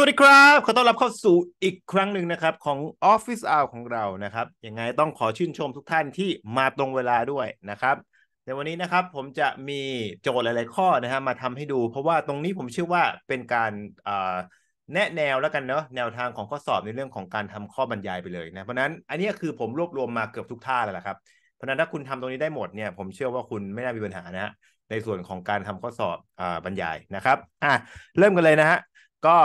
สวัสดีครับขอต้อนรับเข้าสู่อีกครั้งหนึ่งนะครับของ Office Hour ของเรานะครับยังไงต้องขอชื่นชมทุกท่านที่มาตรงเวลาด้วยนะครับในวันนี้นะครับผมจะมีโจทย์หลายๆข้อนะฮะมาทำให้ดู เพราะว่าตรงนี้ผมเชื่อว่าเป็นการแนะแนวแล้วกันเนาะแนวทางของข้อสอบในเรื่องของการทำข้อบรรยายไปเลยนะเพราะนั้นอันนี้คือผมรวบรวมมาเกือบทุกท่าแล้วละครับเพราะนั้นถ้าคุณทำตรงนี้ได้หมดเนี่ยผมเชื่อว่าคุณไม่น่ามีปัญหานะฮะในส่วนของการทำข้อสอบบรรยายนะครับอ่ะเริ่มกันเลยนะฮะก็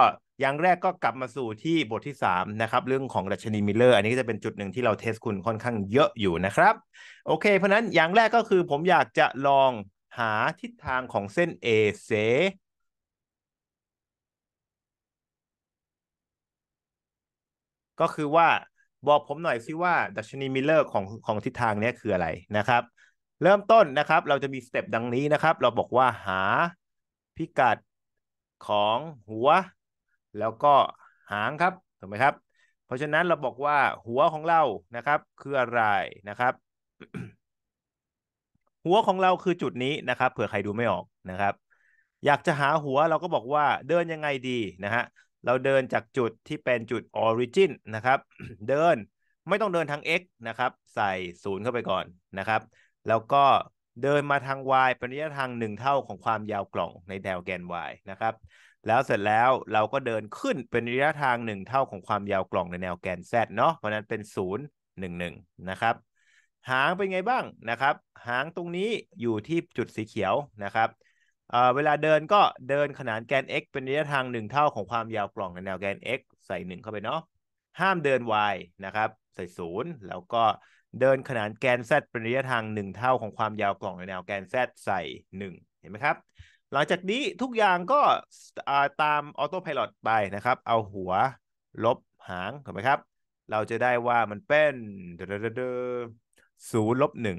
อย่างแรกก็กลับมาสู่ที่บทที่3นะครับเรื่องของดัชนีมิลเลอร์อันนี้ก็จะเป็นจุดหนึ่งที่เราเทสคุณค่อนข้างเยอะอยู่นะครับ โอเค เพราะนั้นอย่างแรกก็คือผมอยากจะลองหาทิศทางของเส้น A เซก็คือว่าบอกผมหน่อยซิว่าดัชนีมิลเลอร์ของของทิศทางนี้คืออะไรนะครับ เริ่มต้นนะครับ เราจะมีสเต็ปดังนี้นะครับ เราบอกว่าหาพิกัดของหัวแล้วก็หางครับถูกไหมครับ เพราะฉะนั้นเราบอกว่าหัวของเรานะครับ คืออะไรนะครับ หัวของเราคือจุดนี้นะครับ เผื่อใครดูไม่ออกนะครับ อยากจะหาหัวเราก็บอกว่าเดินยังไงดีนะฮะเราเดินจากจุดที่เป็นจุด origin นะครับเดินไม่ต้องเดินทาง x นะครับ ใส่ศูนย์เข้าไปก่อนนะครับ แล้วก็เดินมาทาง y เป็นระยะทางหนึ่งเท่าของความยาวกล่องในแนวแกน y นะครับแล้วเสร็จแล้วเราก็เดินขึ้นเป็นระยะทางหนึ่งเท่าของความยาวกล่องในแนวแกน Z เนาะเพราะนั้นเป็น0 1 1นะครับหางเป็นไงบ้างนะครับ หางตรงนี้อยู่ที่จุดสีเขียวนะครับเเวลาเดินก็เดินขนานแกน x เป็นระยะทางหนึ่งเท่าของความยาวกล่องในแนวแกน x ใส่ 1 เข้าไปเนาะห้ามเดิน y นะครับใส่ศูนย์แล้วก็เดินขนานแกน z เป็นระยะทาง 1 เท่าของความยาวกล่องในแนวแกน z ใส่1 เห็นไหมครับหลังจากนี้ทุกอย่างก็ตามออโต้พายロไปนะครับ เอาหัวลบหางถูกไหมครับ เราจะได้ว่ามันเป็นศูนย์ลบหนึ่ง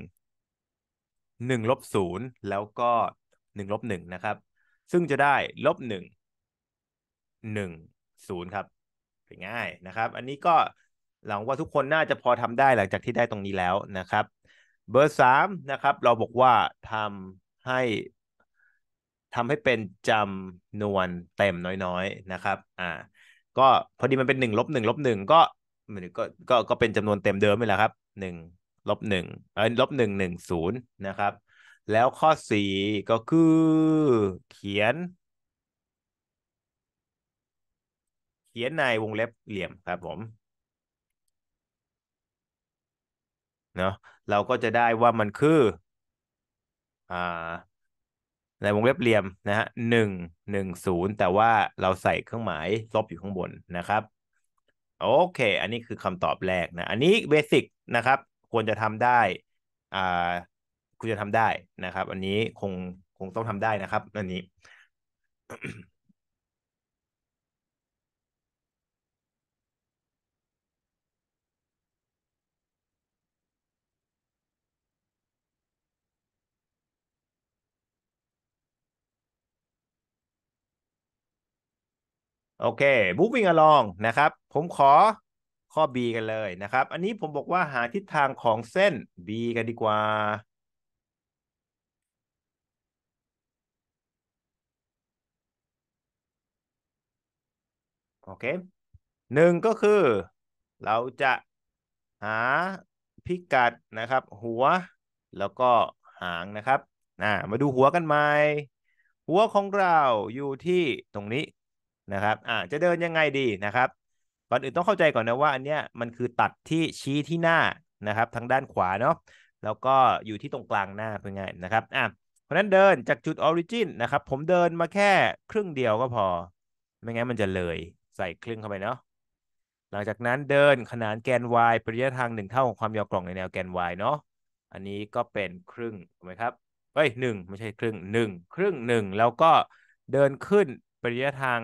หนึ่งลบศูนย์แล้วก็หนึ่งลบหนึ่งนะครับ ซึ่งจะได้ลบหนึ่งหนึ่งศูนย์ครับง่ายนะครับ อันนี้ก็หลังว่าทุกคนน่าจะพอทำได้หลังจากที่ได้ตรงนี้แล้วนะครับ เบอร์สามนะครับเราบอกว่าทำให้ทำให้เป็นจำนวนเต็มน้อยๆ นะครับ อ่า ก็พอดีมันเป็นหนึ่งลบหนึ่งลบหนึ่งก็ก็ก็ก็เป็นจำนวนเต็มเดิมนี่แหละครับหนึ่งลบหนึ่งเออลบหนึ่งหนึ่งศูนย์นะครับ แล้วข้อสี่ก็คือเขียน เขียนในวงเล็บเหลี่ยมครับผมเนาะเราก็จะได้ว่ามันคือ อ่าในวงเล็บเหลี่ยมนะฮะหนึ่งหนึ่งศูนย์แต่ว่าเราใส่เครื่องหมายลบอยู่ข้างบนนะครับ โอเค อันนี้คือคำตอบแรกนะ อันนี้เบสิกนะครับควรจะทำได้ อ่าคุณจะทำได้นะครับอันนี้คงคงต้องทำได้นะครับอันนี้โอเค moving along นะครับ ผมขอข้อ B กันเลยนะครับ อันนี้ผมบอกว่าหาทิศทางของเส้น B กันดีกว่าโอเคหนึ่งก็คือเราจะหาพิกัดนะครับ หัวแล้วก็หางนะครับ มาดูหัวกันไหมหัวของเราอยู่ที่ตรงนี้นะครับ อ่าจะเดินยังไงดีนะครับก่อนอื่นต้องเข้าใจก่อนนะว่าอันเนี้ยมันคือตัดที่ชี้ที่หน้านะครับทางด้านขวาเนาะ แล้วก็อยู่ที่ตรงกลางหน้าเป็นไงนะครับ อ่ะเพราะนั้นเดินจากจุดออริจินนะครับผมเดินมาแค่ครึ่งเดียวก็พอ ไม่งั้นมันจะเลยใส่ครึ่งเข้าไปเนาะ หลังจากนั้นเดินขนานแกน y ประยะทางหนึ่งเท่าของความยาวกล่องในแนวแกน y เนาะ อันนี้ก็เป็นครึ่ง ถูกไหมครับเอ้ยหนึ่งไม่ใช่ครึ่งหนึ่งครึ่งหนึ่ง แล้วก็เดินขึ้นปนระยะทาง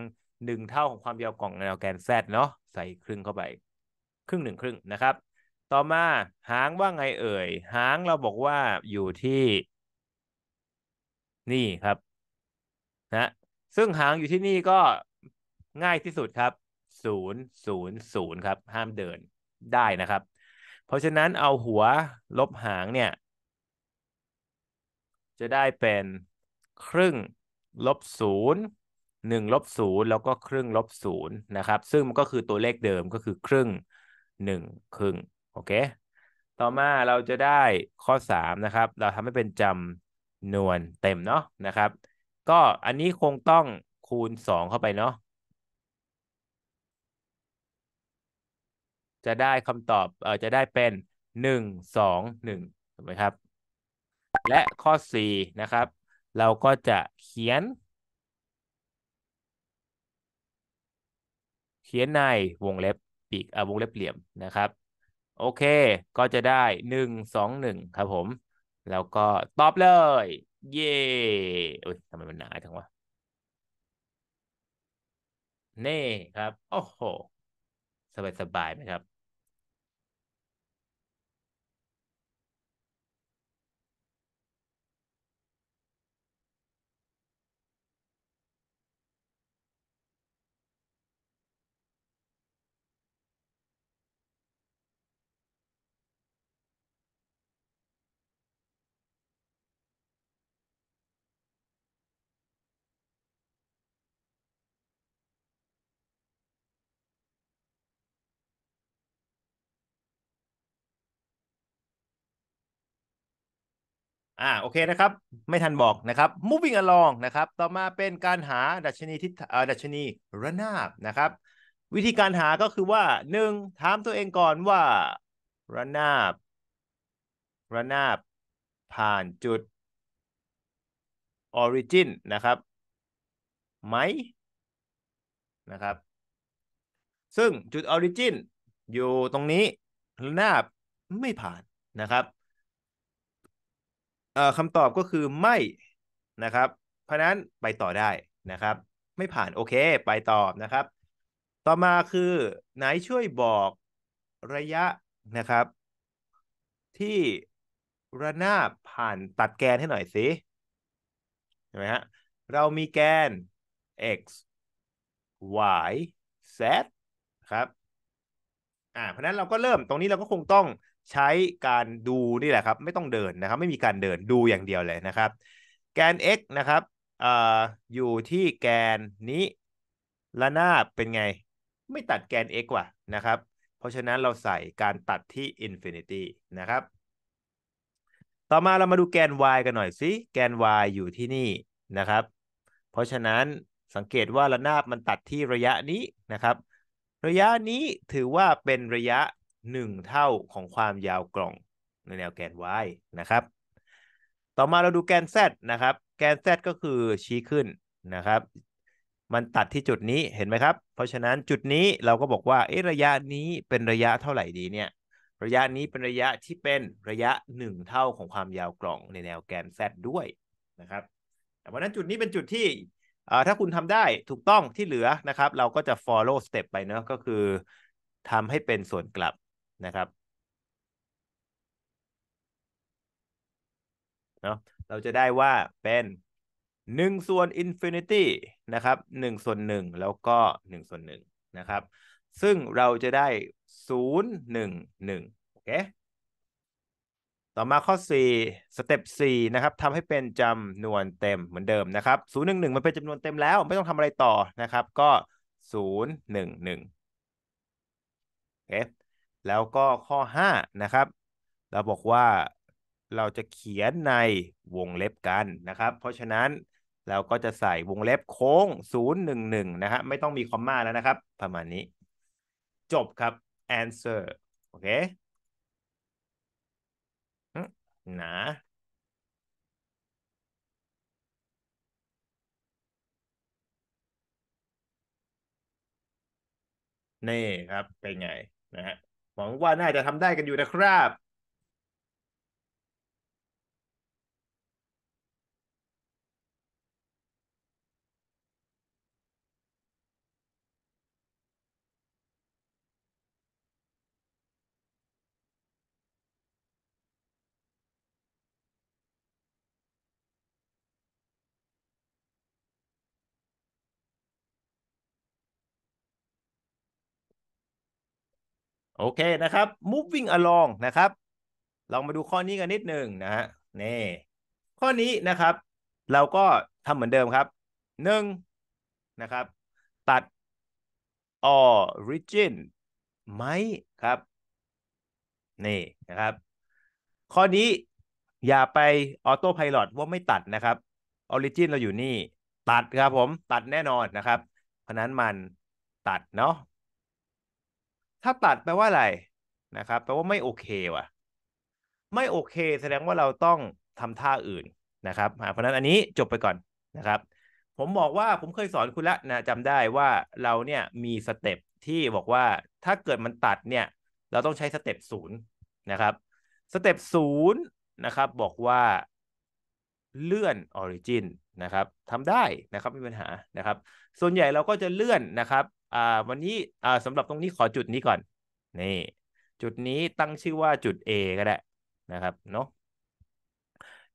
หนึ่งเท่าของความยาวกล่องแนวแกน Z เนาะใส่ครึ่งเข้าไปครึ่งหนึ่งครึ่งนะครับ ต่อมาหางว่าไงเอ่ยหางเราบอกว่าอยู่ที่นี่ครับนะซึ่งหางอยู่ที่นี่ก็ง่ายที่สุดครับศูนย์ศูนย์ศูนย์ครับห้ามเดินได้นะครับ เพราะฉะนั้นเอาหัวลบหางเนี่ย จะได้เป็นครึ่งลบศูนย์1ลบ0แล้วก็ครึ่งลบ0นะครับซึ่งมันก็คือตัวเลขเดิมก็คือครึ่ง1ครึ่งโอเค ต่อมาเราจะได้ข้อ 3 นะครับ เราทำให้เป็นจำนวนเต็มเนาะนะครับ ก็อันนี้คงต้องคูณ 2 เข้าไปเนาะจะได้คำตอบเออจะได้เป็น 1 2 1ถูกไหมครับ และข้อ 4 นะครับ เราก็จะเขียนเขียนในวงเล็บปีกอาวงเล็บเหลี่ยมนะครับ โอเคก็จะได้หนึ่งสองหนึ่งครับผมแล้วก็ตอบเลย เย่เอ้ยทำไมมันหนาจังวะเน่ครับ โอ้โห สบายสบายไหมครับอ่าโอเคนะครับไม่ทันบอกนะครับ moving along นะครับ ต่อมาเป็นการหา ดัชนีทิศดัชนีระนาบนะครับ วิธีการหาก็คือว่าหนึ่งถามตัวเองก่อนว่าระนาบระนาบ ผ่านจุด origin นะครับ ไหมนะครับ ซึ่งจุด origin อยู่ตรงนี้ระนาบไม่ผ่านนะครับคำตอบก็คือไม่นะครับ เพราะนั้นไปต่อได้นะครับ ไม่ผ่าน โอเคไปตอบนะครับ ต่อมาคือ ไหนช่วยบอกระยะนะครับ ที่ระนาบผ่านตัดแกนให้หน่อยสิใช่ไหมฮะเรามีแกน x y z ครับอ่าเพราะนั้นเราก็เริ่มตรงนี้เราก็คงต้องใช้การดูนี่แหละครับไม่ต้องเดินนะครับ ไม่มีการเดินดูอย่างเดียวเลยนะครับ แกน x นะครับออยู่ที่แกนนี้ระนาบเป็นไง ไม่ตัดแกน x ว่ะนะครับเพราะฉะนั้นเราใส่การตัดที่ infinity นะครับ ต่อมาเรามาดูแกน y กันหน่อยสิแกน y อยู่ที่นี่นะครับ เพราะฉะนั้นสังเกตว่าระนาบมันตัดที่ระยะนี้นะครับ ระยะนี้ถือว่าเป็นระยะ1เท่าของความยาวกล่อง ในแนวแกน y นะครับ ต่อมาเราดูแกน z นะครับ แกน z ก็คือชี้ขึ้นนะครับ มันตัดที่จุดนี้ เห็นไหมครับ เพราะฉะนั้นจุดนี้เราก็บอกว่าเอระยะนี้เป็นระยะเท่าไหร่ดีเนี่ย ระยะนี้เป็นระยะที่เป็นระยะ 1 เท่าของความยาวกล่องในแนวแกน z ด้วยนะครับเพราะนั้นจุดนี้เป็นจุดที่ถ้าคุณทำได้ถูกต้องที่เหลือนะครับ เราก็จะ follow step ไปเนะก็คือทำให้เป็นส่วนกลับนะครับ เนาะเราจะได้ว่าเป็นหนึ่งส่วนอินฟินิตี้นะครับหนึ่งส่วนหนึ่งแล้วก็หนึ่งส่วนหนึ่งนะครับ ซึ่งเราจะได้ศูนย์หนึ่งหนึ่งโอเค ต่อมาข้อ4สเต็ป4นะครับ ทำให้เป็นจำนวนเต็มเหมือนเดิมนะครับ 0 1 1 มันเป็นจำนวนเต็มแล้ว ไม่ต้องทำอะไรต่อนะครับ ก็ 0 1 1โอเคแล้วก็ข้อ 5 นะครับ เราบอกว่าเราจะเขียนในวงเล็บกันนะครับ เพราะฉะนั้นเราก็จะใส่วงเล็บโค้ง 011 นะครับไม่ต้องมีคอมมาแล้วนะครับ ประมาณนี้ จบครับ answer โอเคนะนี่ครับ เป็นไง นะฮะหวังว่าน่าจะทำได้กันอยู่นะครับโอเคนะครับ moving along นะครับลองมาดูข้อนี้กันนิดหนึ่งนะฮะนี่ข้อนี้นะครับ เราก็ทำเหมือนเดิมครับหนึ่งนะครับ ตัด origin ไหมครับนี่นะครับ ข้อนี้อย่าไปออโต้พายロว่าไม่ตัดนะครับออริจินเราอยู่นี่ ตัดครับผมตัดแน่นอนนะครับ เพราะนั้นมันตัดเนาะถ้าตัดแปลว่าอะไรนะครับแปลว่าไม่โอเคว่ะ ไม่โอเคแสดงว่าเราต้องทำท่าอื่นนะครับเพราะนั้นอันนี้จบไปก่อนนะครับ ผมบอกว่าผมเคยสอนคุณละนะจำได้ว่าเราเนี่ยมีสเต็ปที่บอกว่าถ้าเกิดมันตัดเนี่ย เราต้องใช้สเต็ปศูนย์นะครับ สเต็ปศูนย์นะครับ บอกว่าเลื่อนออริจินนะครับทำได้นะครับไม่มีปัญหานะครับ ส่วนใหญ่เราก็จะเลื่อนนะครับอ่าวันนี้อ่าสำหรับตรงนี้ขอจุดนี้ก่อน นี่จุดนี้ตั้งชื่อว่าจุด A ก็ได้นะครับเนาะ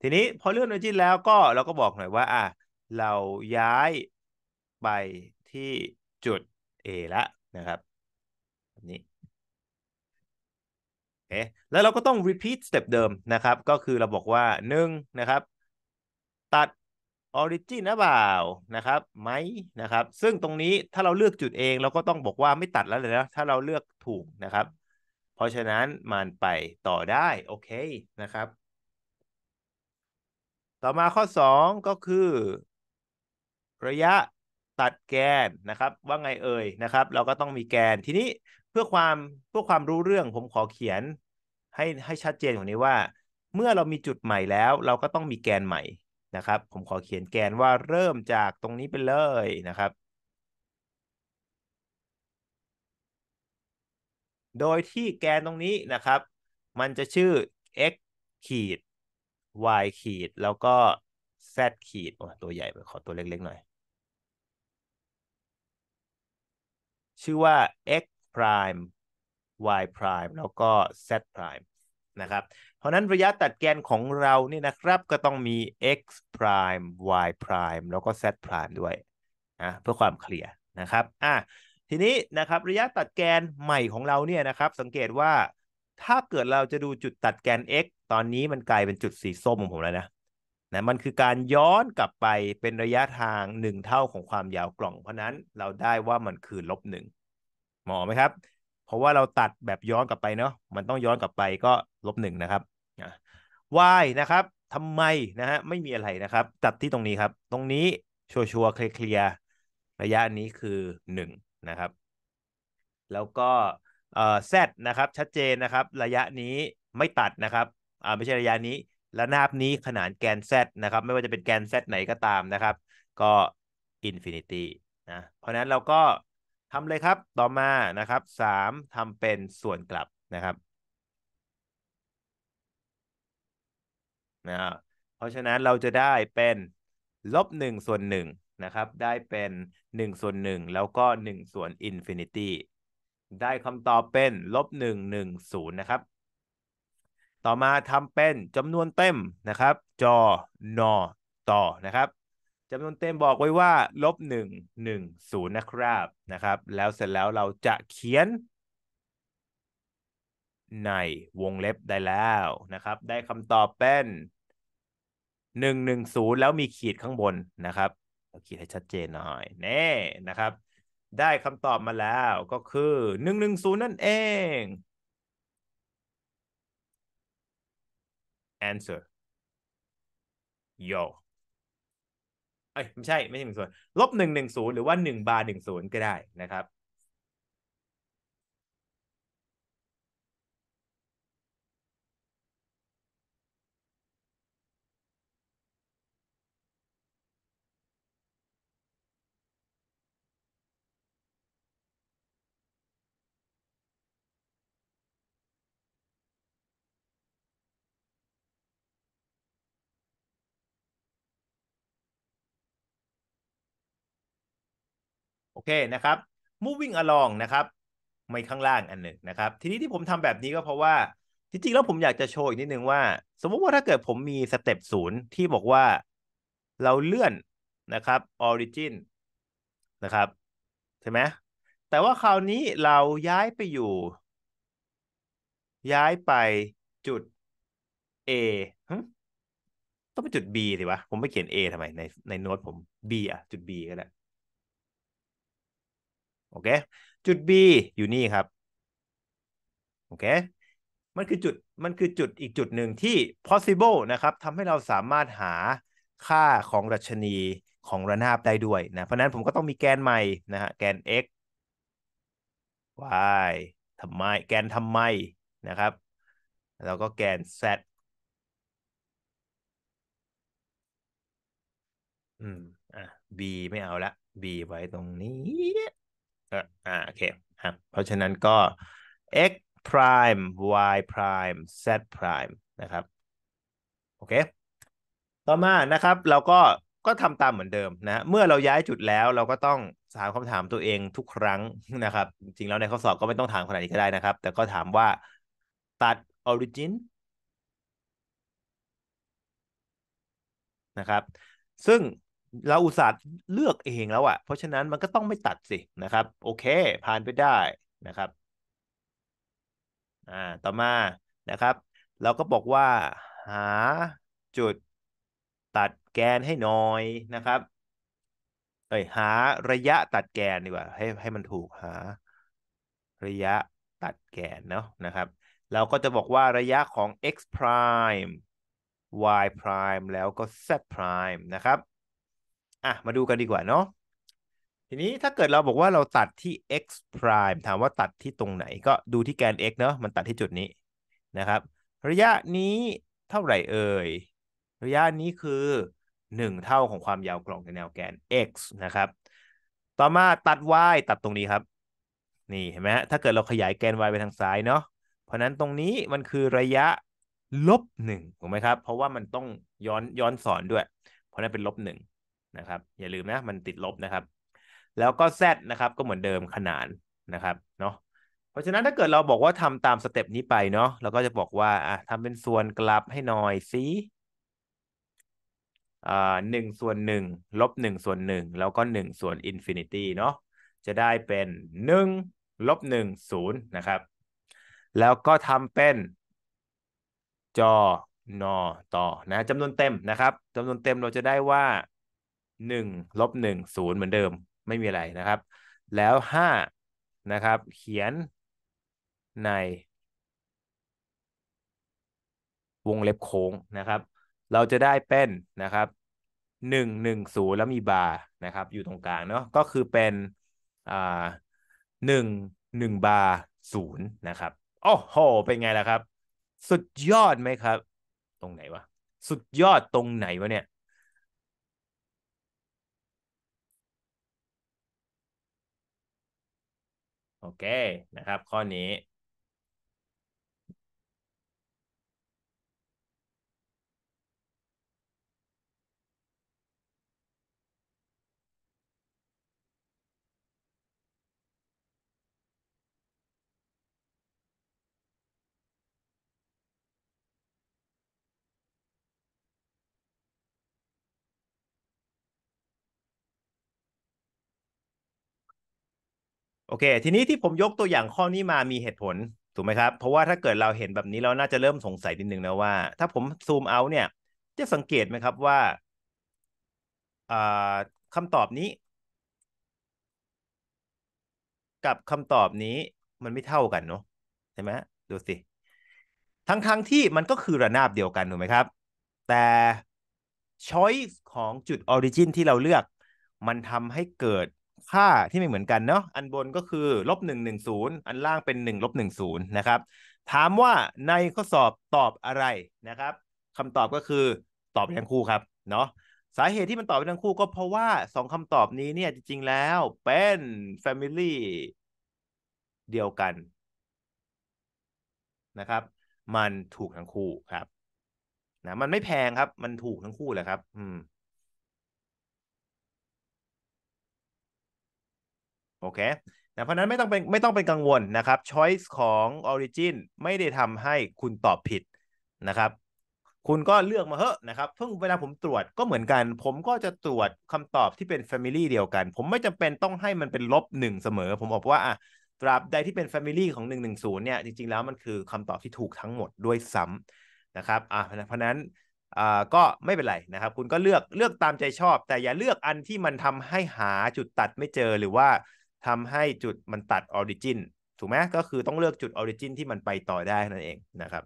ทีนี้พอเลื่อนไปที่แล้วก็เราก็บอกหน่อยว่าอ่าเราย้ายไปที่จุด A ละนะครับนี้เอ๊ะแล้วเราก็ต้อง repeat step เดิมนะครับ ก็คือเราบอกว่า 1 นะครับ ตัดออริจินะเปล่านะครับไหมนะครับ ซึ่งตรงนี้ถ้าเราเลือกจุดเอง เราก็ต้องบอกว่าไม่ตัดแล้วเลยนะ ถ้าเราเลือกถูกนะครับ เพราะฉะนั้นมันไปต่อได้โอเคนะครับ ต่อมาข้อ 2 ก็คือ ระยะตัดแกนนะครับ ว่าไงเอ่ยนะครับ เราก็ต้องมีแกนทีนี้เพื่อความเพื่อความรู้เรื่องผมขอเขียนให้ให้ชัดเจนกว่านี้ว่า เมื่อเรามีจุดใหม่แล้ว เราก็ต้องมีแกนใหม่นะครับผมขอเขียนแกนว่าเริ่มจากตรงนี้ไปเลยนะครับ โดยที่แกนตรงนี้นะครับ มันจะชื่อ x ขีด y ขีดแล้วก็ z ขีดโอ้ตัวใหญ่ไป ขอตัวเล็กๆหน่อย ชื่อว่า x prime y prime แล้วก็ z prime นะครับราะนั้นระยะตัดแกนของเรานี่นะครับ ก็ต้องมี x prime y prime แล้วก็ z prime ด้วยนะเพื่อความเคลียร์นะครับอ่ะทีนี้นะครับระยะตัดแกนใหม่ของเราเนี่ยนะครับ สังเกตว่าถ้าเกิดเราจะดูจุดตัดแกน x ตอนนี้มันกลายเป็นจุดสีส้มของผมแล้วนะนะมันคือการย้อนกลับไปเป็นระยะทาง 1 เท่าของความยาวกล่อง เพราะนั้นเราได้ว่ามันคือลบหนึ่งมองไหมครับ เพราะว่าเราตัดแบบย้อนกลับไปเนาะมันต้องย้อนกลับไปก็ลบหนึ่งนะครับวายนะครับทำไมนะฮะไม่มีอะไรนะครับ ตัดที่ตรงนี้ครับ ตรงนี้ชัวร์ๆเคลียร์ระยะนี้คือหนึ่งนะครับแล้วก็เอ่อนะครับ ชัดเจนนะครับ ระยะนี้ไม่ตัดนะครับอ่าไม่ใช่ระยะนี้ระนาบนี้ขนานแกน Z นะครับ ไม่ว่าจะเป็นแกน Z ไหนก็ตามนะครับ ก็อินฟินิตี้นะเพราะนั้นเราก็ทำเลยครับต่อมานะครับ 3 ทำเป็นส่วนกลับนะครับนะเพราะฉะนั้นเราจะได้เป็น ลบหนึ่งส่วนหนึ่งนะครับได้เป็นหนึ่งส่วนหนึ่งแล้วก็หนึ่งส่วนอินฟินิตี้ได้คำตอบเป็นลบหนึ่งหนึ่งศูนย์นะครับ ต่อมาทำเป็นจำนวนเต็มนะครับจอนอต่อนะครับจำนวนเต็มบอกไว้ว่าลบหนึ่งหนึ่งศูนย์นะครับนะครับแล้วเสร็จแล้วเราจะเขียนในวงเล็บได้แล้วนะครับได้คำตอบเป็นหนึ่งหนึ่งศูนย์แล้วมีขีดข้างบนนะครับขีดให้ชัดเจนหน่อยเน่นะครับ ได้คำตอบมาแล้วก็คือหนึ่งหนึ่งศูนย์นั่น เอง answer yo เอ้ยไม่ใช่ไม่ใช่หนึ่งศูนย์ลบหนึ่งหนึ่งศูนย์หรือว่าหนึ่งบาร์หนึ่งศูนย์ก็ได้นะครับเคนะครับ moving along นะครับ ไม่ข้างล่างอันหนึ่งนะครับ ทีนี้ที่ผมทำแบบนี้ก็เพราะว่า จริงๆ แล้วผมอยากจะโชว์อีกนิดนึงว่า สมมติว่าถ้าเกิดผมมีสเต็ปศูนย์ที่บอกว่าเราเลื่อนนะครับ origin นะครับ ใช่ไหมแต่ว่าคราวนี้เราย้ายไปอยู่ ย้ายไปจุด A ต้องไปจุด B สิวะผมไม่เขียน A ทำไม ในในโน้ตผม B อ่ะ จุด B ก็แล้วโอเค จุด B อยู่นี่ครับ โอเคมันคือจุดมันคือจุดอีกจุดหนึ่งที่ possible นะครับทำให้เราสามารถหาค่าของรัชนีของระนาบได้ด้วยนะเพราะนั้นผมก็ต้องมีแกนใหม่นะฮะแกน x y ทำไมแกนทำไม นะครับ แล้วก็แกน z อืม อ่ะ b ไม่เอาละ b ไว้ตรงนี้อ่าโอเคครับเพราะฉะนั้นก็ x prime y prime z prime นะครับ โอเคต่อมานะครับเราก็ก็ทำตามเหมือนเดิมนะเมื่อเราย้ายจุดแล้วเราก็ต้องถามคำถามตัวเองทุกครั้งนะครับ จริงแล้วในข้อสอบก็ไม่ต้องถามขนาดนี้ก็ได้นะครับ แต่ก็ถามว่าตัด origin นะครับ ซึ่งเราอุตส่าห์เลือกเองแล้วอะ่ะ เพราะฉะนั้นมันก็ต้องไม่ตัดสินะครับ โอเค ผ่านไปได้นะครับอ่าต่อมานะครับ เราก็บอกว่าหาจุดตัดแกนให้หน้อยนะครับเอ้ย หาระยะตัดแกนดีกว่า ให้ให้มันถูกหาระยะตัดแกนเนาะนะครับ เราก็จะบอกว่าระยะของ x prime y prime แล้วก็ z prime นะครับอ่ะมาดูกันดีกว่าเนาะทีนี้ถ้าเกิดเราบอกว่าเราตัดที่ x prime ถามว่าตัดที่ตรงไหน ก็ดูที่แกน x เนาะมันตัดที่จุดนี้นะครับ ระยะนี้เท่าไหร่เอ่ยระยะนี้คือ 1 เท่าของความยาวกล่องในแนวแกน x นะครับต่อมาตัด y ตัดตรงนี้ครับ นี่เห็นไหมฮะถ้าเกิดเราขยายแกน y ไปทางซ้ายเนาะเพราะนั้นตรงนี้มันคือระยะลบหนึ่งถูกไหมครับเพราะว่ามันต้องย้อนย้อนสอนด้วย เพราะนั้นเป็นลบหนึ่งนะครับอย่าลืมนะ มันติดลบนะครับ แล้วก็ z นะครับ ก็เหมือนเดิมขนานนะครับเนาะเพราะฉะนั้นถ้าเกิดเราบอกว่าทำตามสเต็ปนี้ไปเนาะเราก็จะบอกว่าอ่ะทำเป็นส่วนกลับให้หน่อยสิอ่าหนึ่งส่วนหนึ่งลบหนึ่งส่วนหนึ่งแล้วก็หนึ่งส่วนอินฟินิตี้เนาะจะได้เป็นหนึ่งลบหนึ่งศูนย์นะครับแล้วก็ทำเป็นจอนอต่อนะจำนวนเต็มนะครับจำนวนเต็มเราจะได้ว่าหนึ่งลบหนึ่งศูนย์เหมือนเดิม ไม่มีอะไรนะครับ แล้วห้านะครับ เขียนใน วงเล็บโค้งนะครับ เราจะได้เป็น นะครับหนึ่งหนึ่งศูนย์แล้วมีบาร์นะครับ อยู่ตรงกลางเนาะก็คือเป็นอ่าหนึ่งหนึ่งบาร์ศูนย์นะครับโอ้โห เป็นไงล่ะครับ สุดยอดไหมครับ ตรงไหนวะสุดยอดตรงไหนวะเนี่ยโอเค นะครับ ข้อนี้โอเคทีนี้ที่ผมยกตัวอย่างข้อนี้มามีเหตุผล ถูกไหมครับ เพราะว่าถ้าเกิดเราเห็นแบบนี้เราน่าจะเริ่มสงสัยนิดนึงนะว่าถ้าผมซูมเอาเนี่ย จะสังเกตไหมครับว่าคำตอบนี้กับคำตอบนี้มันไม่เท่ากันเนาะใช่ไหมดูสิทั้งๆทที่มันก็คือระนาบเดียวกันถูกไหมครับ แต่ช้อยของจุดออริจินที่เราเลือกมันทำให้เกิดค่าที่ไม่เหมือนกันเนาะอันบนก็คือลบหนึ่งหนึ่งศูนย์อันล่างเป็นหนึ่งลบหนึ่งศูนย์นะครับ ถามว่าในข้อสอบตอบอะไรนะครับ คำตอบก็คือ ตอบทั้งคู่ครับ เนาะสาเหตุที่มันตอบทั้งคู่ก็เพราะว่าสองคำตอบนี้เนี่ยจริงๆแล้ว เป็น Family เดียวกัน นะครับ มันถูกทั้งคู่ครับนะมันไม่แพงครับ มันถูกทั้งคู่แหละครับอืมโอเคนะเพราะนั้นไม่ต้องเป็นไม่ต้องเป็นกังวลนะครับ choice ของ origin ไม่ได้ทำให้คุณตอบผิดนะครับ คุณก็เลือกมาเหอะนะครับ เพิ่งเวลาผมตรวจก็เหมือนกัน ผมก็จะตรวจคำตอบที่เป็น family เดียวกัน ผมไม่จำเป็นต้องให้มันเป็นลบหนึ่งเสมอ ผมบอกว่าอ่ะ ตราบใดที่เป็น family ของ 110เนี่ย จริง ๆ แล้วมันคือคำตอบที่ถูกทั้งหมดด้วยซ้ำนะครับ อ่ะเพราะนั้น อ่า ก็ไม่เป็นไรนะครับ คุณก็เลือกเลือกตามใจชอบ แต่อย่าเลือกอันที่มันทำให้หาจุดตัดไม่เจอหรือว่าทำให้จุดมันตัดออริจินถูกไหมก็คือต้องเลือกจุดออริจินที่มันไปต่อได้นั่นเองนะครับ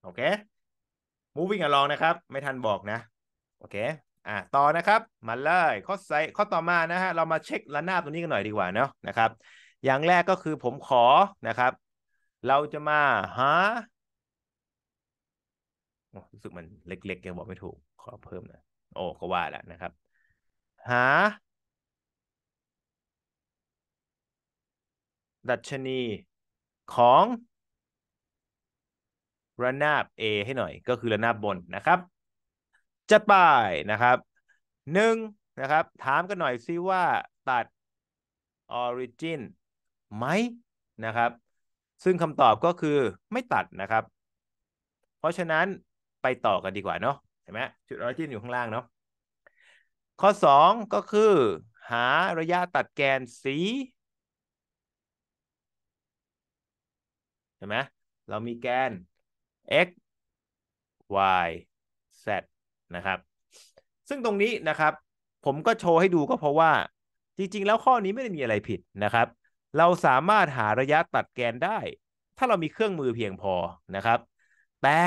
โอเค moving along นะครับ ไม่ทันบอกนะ โอเค อ่ะต่อนะครับ มาเลย ข้อไซข้อต่อมานะฮะเรามาเช็คระนาบตรงนี้กันหน่อยดีกว่าเนาะนะครับ อย่างแรกก็คือผมขอนะครับเราจะมาหารู้สึกมันเล็ก ๆ ยัง บอกไม่ถูก ขอ เพิ่มนะ โอ้ ก็ว่าแล้วนะครับ หาดัชนีของ ระนาบ A ให้หน่อย ก็คือระนาบบนนะครับ จะไป นะครับ หนึ่งนะครับ ถาม กัน หน่อย ซิ ว่าตัดออริจินไหมนะครับซึ่งคำตอบก็คือไม่ตัดนะครับ เพราะฉะนั้นไปต่อกันดีกว่าเนาะเห็นไหมจุดออริจินอยู่ข้างล่างเนาะ ข้อ 2 ก็คือ หาระยะตัดแกนสีเห็นไหมเรามีแกน x y z นะครับ ซึ่งตรงนี้นะครับ ผมก็โชว์ให้ดูก็เพราะว่าจริงๆ แล้วข้อนี้ไม่ได้มีอะไรผิดนะครับเราสามารถหาระยะตัดแกนได้ ถ้าเรามีเครื่องมือเพียงพอนะครับ แต่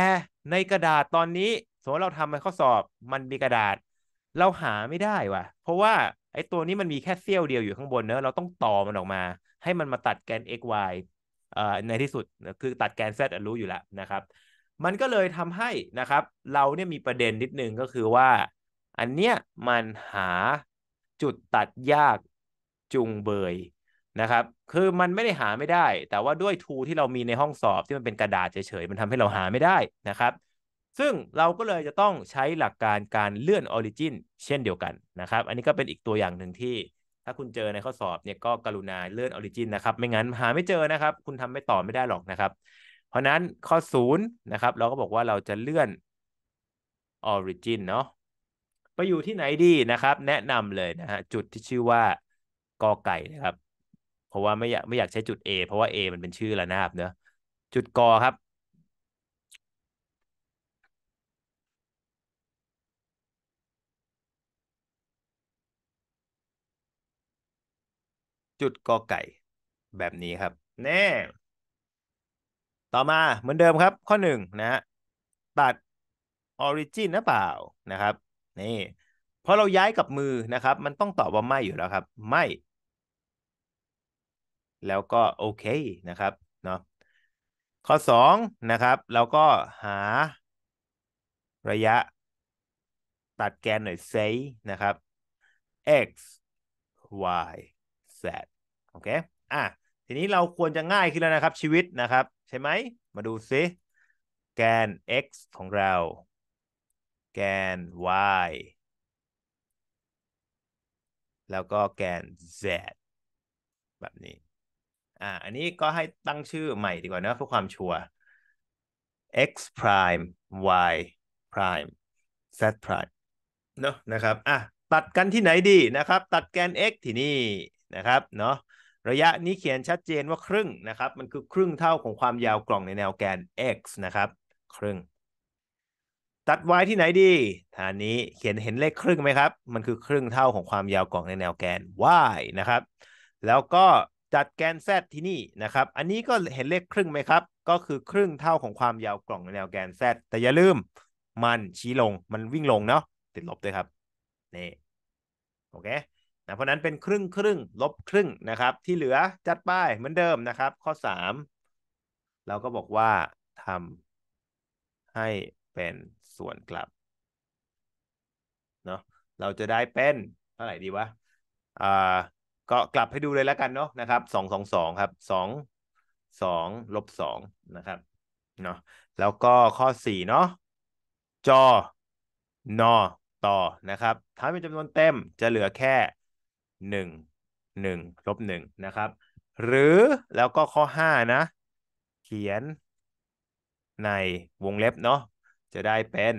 ในกระดาษตอนนี้สมมติเราทำใข้อสอบมันมีกระดาษ เราหาไม่ได้ว่ะเพราะว่าไอ้ตัวนี้มันมีแค่เสี้ยวเดียวอยู่ข้างบนเนอะเราต้องต่อมันออกมา ให้มันมาตัดแกน x y ในที่สุดคือตัดแกน z รู้อยู่แล้วนะครับมันก็เลยทำให้นะครับ เราเนี่ยมีประเด็นนิดนึงก็คือว่า อันเนี้ยมันหาจุดตัดยากจุงเบยนะครับ คือมันไม่ได้หาไม่ได้ แต่ว่าด้วยทูที่เรามีในห้องสอบที่มันเป็นกระดาษเฉยๆ มันทำให้เราหาไม่ได้นะครับ ซึ่งเราก็เลยจะต้องใช้หลักการการเลื่อนออริจินเช่นเดียวกันนะครับ อันนี้ก็เป็นอีกตัวอย่างหนึ่งที่ถ้าคุณเจอในข้อสอบเนี่ยก็กรุณาเลื่อนออริจินนะครับ ไม่งั้นหาไม่เจอนะครับ คุณทำไม่ต่อไม่ได้หรอกนะครับ เพราะนั้นข้อ0นย์นะครับ เราก็บอกว่าเราจะเลื่อนออริจินเนาะ ไปอยู่ที่ไหนดีนะครับ แนะนำเลยนะฮะ จุดที่ชื่อว่ากอไก่นะครับราะว่าไม่อยากไม่อยากใช้จุด A เพราะว่า A มันเป็นชื่อระนาบเนอะจุดกอครับ จุดกอไก่แบบนี้ครับแน่ต่อมาเหมือนเดิมครับข้อหนึ่งนะฮะตัดออริจินหรือเปล่านะครับ นี่พอเราย้ายกับมือนะครับ มันต้องตอบว่าไม่อยู่แล้วครับ ไม่แล้วก็ โอเคนะครับเนาะข้อ 2 นะครับเราก็หา ระยะตัดแกนหน่อยเซนะครับ x y z โอเค อ่ะ ทีนี้เราควรจะง่ายขึ้นแล้วนะครับชีวิตนะครับ ใช่ไหมมาดูซิแกน x ของเรา แกน y แล้วก็แกน z แบบนี้อ่าอันนี้ก็ให้ตั้งชื่อใหม่ดีกว่านะเพื่อความชัวร์ x prime y prime z prime เนาะนะครับอ่ะตัดกันที่ไหนดีนะครับตัดแกน x ที่นี่นะครับเนาะระยะนี้เขียนชัดเจนว่าครึ่งนะครับมันคือครึ่งเท่าของความยาวกล่องในแนวแกน x นะครับครึ่ง ตัด y ที่ไหนดีฐานนี้เขียนเห็นเลขครึ่งไหมครับ มันคือครึ่งเท่าของความยาวกล่องในแนวแกน y นะครับแล้วก็จัดแกนแซที่นี่นะครับ อันนี้ก็เห็นเลขครึ่งไหมครับ ก็คือ ครึ่งเท่าของความยาวกล่องแนวแกนแซแต่อย่าลืม มันชี้ลง มันวิ่งลงเนาะ ติดลบด้วยครับ นี่โอเคนะเพราะนั้นเป็นครึ่งครึ่งลบครึ่งนะครับ ที่เหลือจัดป้ายเหมือนเดิมนะครับ ข้อ3เราก็บอกว่าทำให้เป็นส่วนกลับเนาะ เราจะได้เป็นเท่าไหร่ดีวะอ่าก็กลับให้ดูเลยแล้วกันเนาะนะครับสองสองสองครับสองสองลบสองนะครับเนาะแล้วก็ข้อสี่เนาะจอนอต่อนะครับ ถ้าเป็นจำนวนเต็มจะเหลือแค่หนึ่งหนึ่งลบหนึ่งนะครับ หรือแล้วก็ข้อห้านะ เขียน ในวงเล็บเนาะจะได้เป็น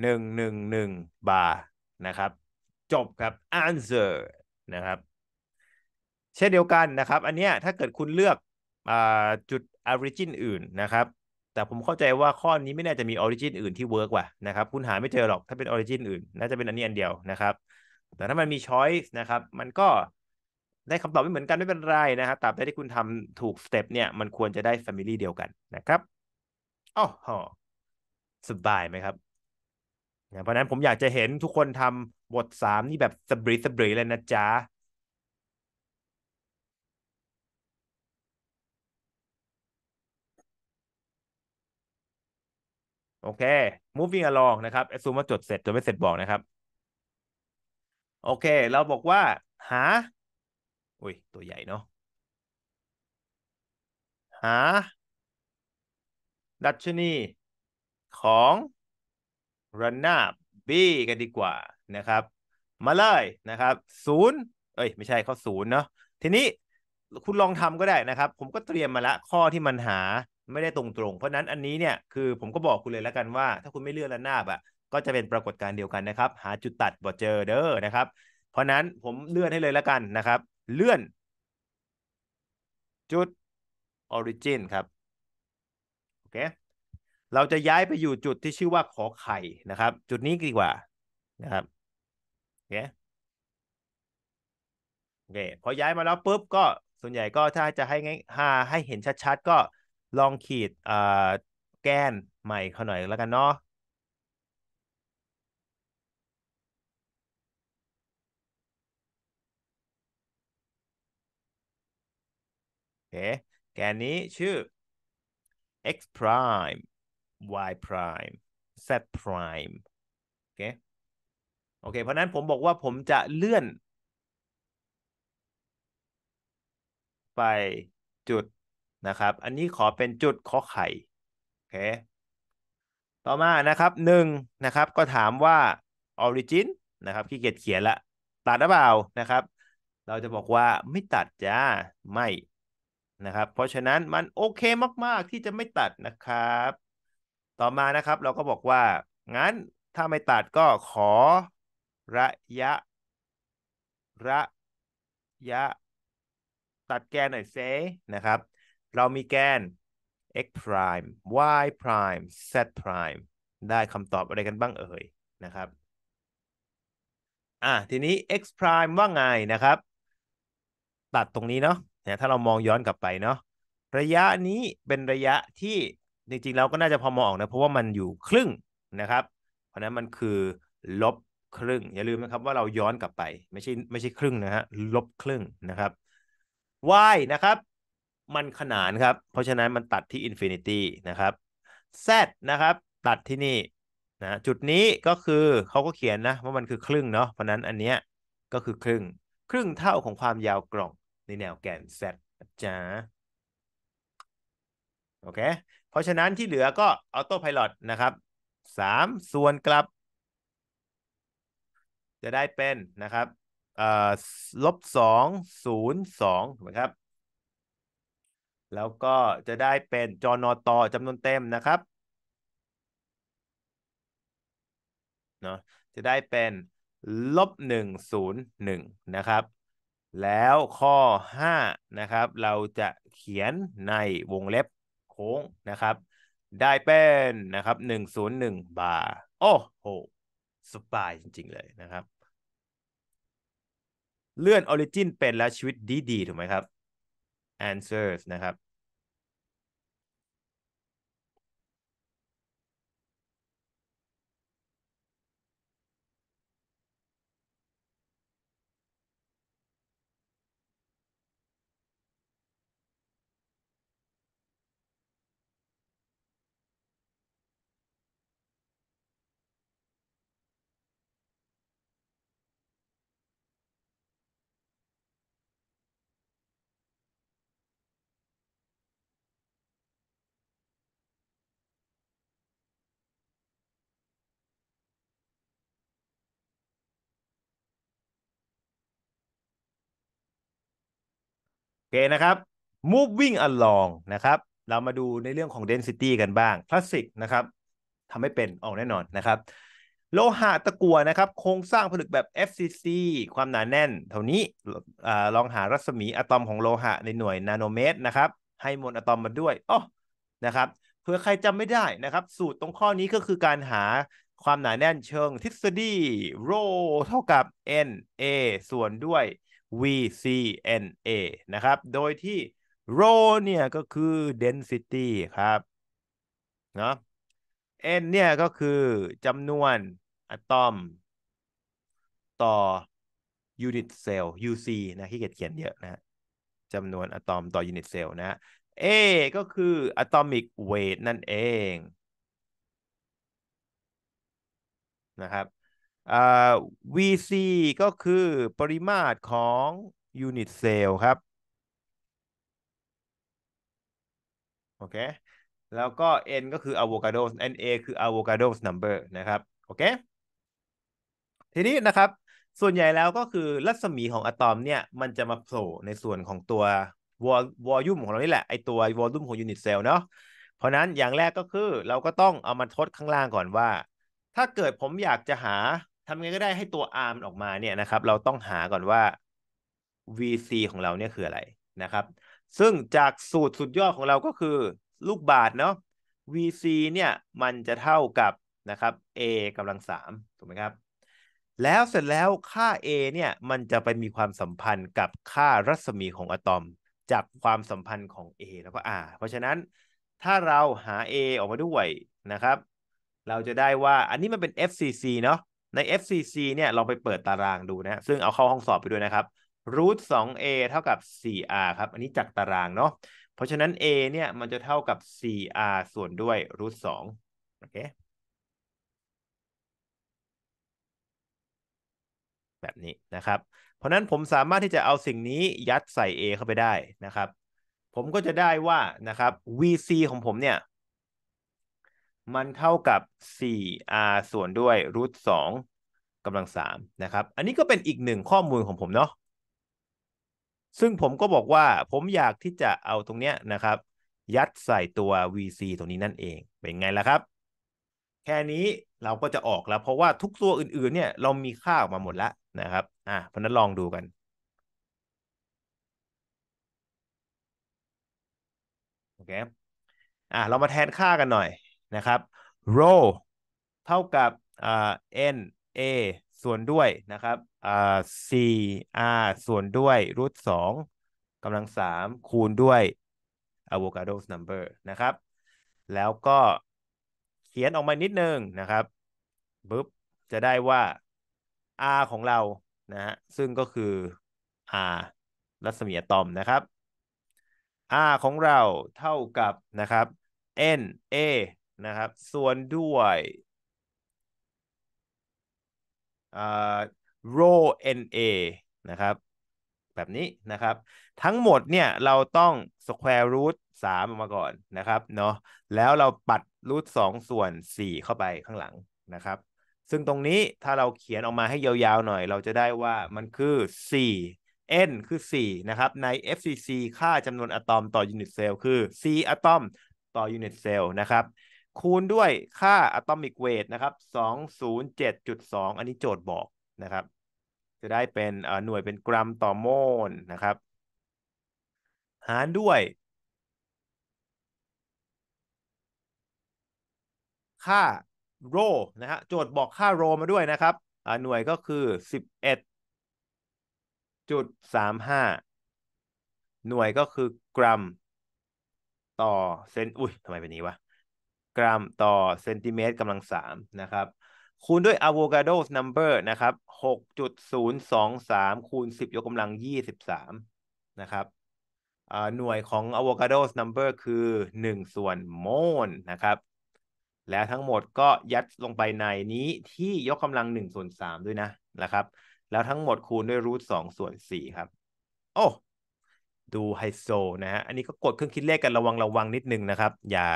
หนึ่งหนึ่งหนึ่งบานะครับ จบครับ answer นะครับช่นเดียวกันนะครับ อันเนี้ยถ้าเกิดคุณเลือกจุด origin อื่นนะครับ แต่ผมเข้าใจว่าข้อนี้ไม่น่าจะมี origin อื่นที่ work ว่ะนะครับคุณหาไม่เจอหรอกถ้าเป็น origin อื่นน่าจะเป็นอันนี้อันเดียวนะครับ แต่ถ้ามันมี choice นะครับ มันก็ได้คำตอบไม่เหมือนกัน ไม่เป็นไรนะครับตราบใดที่คุณทำถูกสเต็ปเนี่ยมันควรจะได้ family เดียวกันนะครับอ๋อสบายไหมครับเพราะนั้นผมอยากจะเห็นทุกคนทำบท3นี่แบบสบริสบริเลยนะจ๊ะโอเค moving along นะครับ assume ว่าจดเสร็จจดไม่เสร็จบอกนะครับ โอเค เราบอกว่าหา อุ้ย ตัวใหญ่เนาะ หา ดัชนีของระนาบีกันดีกว่านะครับ มาเลยนะครับ ศูนย์เอ้ย ไม่ใช่เข้ศูนย์เนาะ ทีนี้คุณลองทำก็ได้นะครับ ผมก็เตรียมมาละข้อที่มันหาไม่ได้ตรงๆ เพราะนั้น อันนี้เนี่ยคือ ผมก็บอกคุณเลยแล้วกันว่า ถ้าคุณไม่เลื่อนระนาบอ่ะก็จะเป็นปรากฏการณ์เดียวกันนะครับ หาจุดตัดบ่เจอเด้อนะครับ เพราะนั้นผมเลื่อนให้เลยแล้วกันนะครับ เลื่อนจุด origin ครับโอเคเราจะย้ายไปอยู่จุดที่ชื่อว่าขอไข่นะครับ จุดนี้ดีกว่านะครับโอเคโอเคพอย้ายมาแล้วปุ๊บก็ส่วนใหญ่ก็ถ้าจะให้ง่ายให้เห็นชัดๆ ก็ลองขีดอ่อแกนใหม่เขาหน่อยแล้วกันเนาะโอเคแกนนี้ชื่อ x prime y prime z prime โอเคโอเค เพราะนั้นผมบอกว่าผมจะเลื่อน ไปจุดนะครับ อันนี้ขอเป็นจุดขอไข่ โอเค ต่อมานะครับหนึ่งนะครับก็ถามว่า origin นะครับขี้เกียจเขียนละตัดหรือเปล่านะครับ เราจะบอกว่าไม่ตัดจ้าไม่นะครับ เพราะฉะนั้นมันโอเคมากๆที่จะไม่ตัดนะครับ ต่อมานะครับเราก็บอกว่างั้นถ้าไม่ตัดก็ขอ ระยะ ระยะ ตัดแกนหน่อยเซนะครับเรามีแกน x prime y prime z prime ได้คำตอบอะไรกันบ้างเอ่ยนะครับ อ่ะทีนี้ x prime ว่าไงนะครับ ตัดตรงนี้เนาะเนี่ยถ้าเรามองย้อนกลับไปเนาะ ระยะนี้เป็นระยะที่จริงๆเราก็น่าจะพอมองออกนะเพราะว่ามันอยู่ครึ่งนะครับ เพราะนั้นมันคือ ลบครึ่งอย่าลืมนะครับว่าเราย้อนกลับไปไม่ใช่ไม่ใช่ครึ่งนะฮะลบครึ่งนะครับ y นะครับมันขนานครับ เพราะฉะนั้นมันตัดที่อินฟินิตี้นะครับ z นะครับ ตัดที่นี่นะจุดนี้ก็คือเขาก็เขียนนะว่ามันคือครึ่งเนาะเพราะนั้นอันเนี้ยก็คือครึ่ง ครึ่งเท่าของความยาวกล่อง ในแนวแกน z จ้าโอเคเพราะฉะนั้นที่เหลือก็ออโต้พายロนะครับสามส่วนกลับจะได้เป็นนะครับลบสองศูนย์สองถูกไหมครับแล้วก็จะได้เป็น จนตจำนวนเต็มนะครับ เนาะจะได้เป็นลบหนึ่งศูนย์หนึ่งนะครับ แล้วข้อห้านะครับ เราจะเขียนในวงเล็บโค้งนะครับ ได้เป็นนะครับหนึ่งศูนย์หนึ่งบาร์โอ้โห สบายจริงๆเลยนะครับ เลื่อนออริจินเป็นแล้วชีวิตดี ๆ ถูกไหมครับ answers นะครับโอเคนะครับ moving along นะครับ เรามาดูในเรื่องของ density กันบ้างพลาสติกนะครับทำให้เป็นออกแน่นอนนะครับ โลหะตะกั่วนะครับโครงสร้างผลึกแบบ FCC ความหนาแน่น เท่านี้ลองหารัศมีอะตอมของโลหะในหน่วยนาโนเมตรนะครับ ให้มวลอะตอมมาด้วยอ๋อนะครับเผื่อใครจำไม่ได้นะครับ สูตรตรงข้อนี้ก็คือการหาความหนาแน่นเชิงทฤษฎีโรเท่ากับ n a ส่วนด้วย VCNA นะครับ โดยที่ r o เนี่ยก็คือ density ครับ เนาะ n เนี่ยก็คือจำนวนอะตอม ต่อ unit cell UC นะ ที่เกีเขียนเยอะนะ จำนวนอะตอมต่อ unit cell นะ A ก็คือ atomic weight นั่นเอง นะครับ VC ก็คือปริมาตรของยูนิตเซลล์ครับโอเคแล้วก็ N ก็คืออะโวคาโด NA คือ a v โ c a d นั number นะครับโอเคทีนี้นะครับ ส่วนใหญ่แล้วก็คือรัศมีของอะตอมเนี่ย มันจะมาโผล่ในส่วนของตัววอลวอลลุ่มของเรานี่แหละไอตัววอลลุ่มของยูนิตเซลล์เนาะเพราะนั้นอย่างแรกก็คือเราก็ต้องเอามาทดข้างล่างก่อนว่า ถ้าเกิดผมอยากจะหาทำไงก็ได้ให้ตัว arm ออกมาเนี่ยนะครับเราต้องหาก่อนว่า vc ของเราเนี่ยคืออะไรนะครับ ซึ่งจากสูตรสุดยอดของเราก็คือ ลูกบาทเนาะ vc เนี่ยมันจะเท่ากับนะครับ a กำลังสามถูกไหมครับแล้วเสร็จแล้วค่า a เนี่ยมันจะไปมีความสัมพันธ์กับค่ารัศมีของอะตอมจากความสัมพันธ์ของ a แล้วก็ r เพราะฉะนั้นถ้าเราหา a ออกมาด้วยนะครับ เราจะได้ว่าอันนี้มันเป็น fcc เนาะใน FCC เนี่ยลองไปเปิดตารางดูนะซึ่งเอาเข้าห้องสอบไปด้วยนะครับ root 2a เท่ากับ 4r ครับ อันนี้จากตารางเนาะ เพราะฉะนั้น a เนี่ยมันจะเท่ากับ 4r ส่วนด้วย root 2โอเค แบบนี้นะครับ เพราะนั้นผมสามารถที่จะเอาสิ่งนี้ยัดใส่ a เข้าไปได้นะครับ ผมก็จะได้ว่านะครับ vc ของผมเนี่ยมันเท่ากับ 4r ส่วนด้วยรูทสองกำลังสามนะครับ อันนี้ก็เป็นอีกหนึ่งข้อมูลของผมเนาะ ซึ่งผมก็บอกว่าผมอยากที่จะเอาตรงเนี้ยนะครับ ยัดใส่ตัว vc ตรงนี้นั่นเอง เป็นไงล่ะครับ แค่นี้เราก็จะออกแล้ว เพราะว่าทุกตัวอื่นๆ เนี่ยเรามีค่าออกมาหมดแล้วนะครับ อ่ะเพราะนั้นลองดูกัน โอเค อ่ะเรามาแทนค่ากันหน่อยนะครับ row เท่ากับ n a ส่วนด้วยนะครับ c r ส่วนด้วยรูทสองกำลังสามคูณด้วย avocados number นะครับ แล้วก็เขียนออกมานิดนึงนะครับปึ๊บจะได้ว่า r ของเรานะฮะซึ่งก็คือ r รัศมีอะตอมนะครับ r ของเราเท่ากับนะครับ n a นะครับ ส่วนด้วย อ่า row na นะครับ แบบนี้นะครับ ทั้งหมดเนี่ยเราต้อง square root 3ออกมาก่อนนะครับเนาะ แล้วเราปัดรูท2ส่วน 4 เข้าไปข้างหลังนะครับ ซึ่งตรงนี้ถ้าเราเขียนออกมาให้ยาวๆหน่อย เราจะได้ว่ามันคือ4 n คือ 4 นะครับ ใน FCC ค่าจำนวนอะตอมต่อยูนิตเซลล์คือ4อะตอมต่อยูนิตเซลล์นะครับคูณด้วยค่าอะตอมิกเวทนะครับ207.2 อันนี้โจทย์บอกนะครับ จะได้เป็นหน่วยเป็นกรัมต่อโมลนะครับ หารด้วย ค่าโรนะฮะ โจทย์บอกค่าโรมาด้วยนะครับ หน่วยก็คือ 11.35หน่วยก็คือกรัมต่อ เซน อุ้ยทำไมเป็นนี้วะกรัมต่อเซนติเมตรกำลังสามนะครับคูณด้วย a v o ส a d o number นะครับหกจุดศูนย์สองสามคูณสิบยกกำลังยี่สิบสามนะครับหน่วยของ a v o ส a d o number คือหนึ่งส่วนโมลนะครับ และทั้งหมดก็ยัดลงไปในนี้ที่ยกกำลังหนึ่งส่วนสามด้วยนะนะครับ แล้วทั้งหมดคูณด้วยรูทสองส่วนสี่ครับโอ้ดูไฮโซนะฮะอันนี้ก็กดเครื่องคิดเลขกันระวังระวังนิดนึงนะครับ อย่า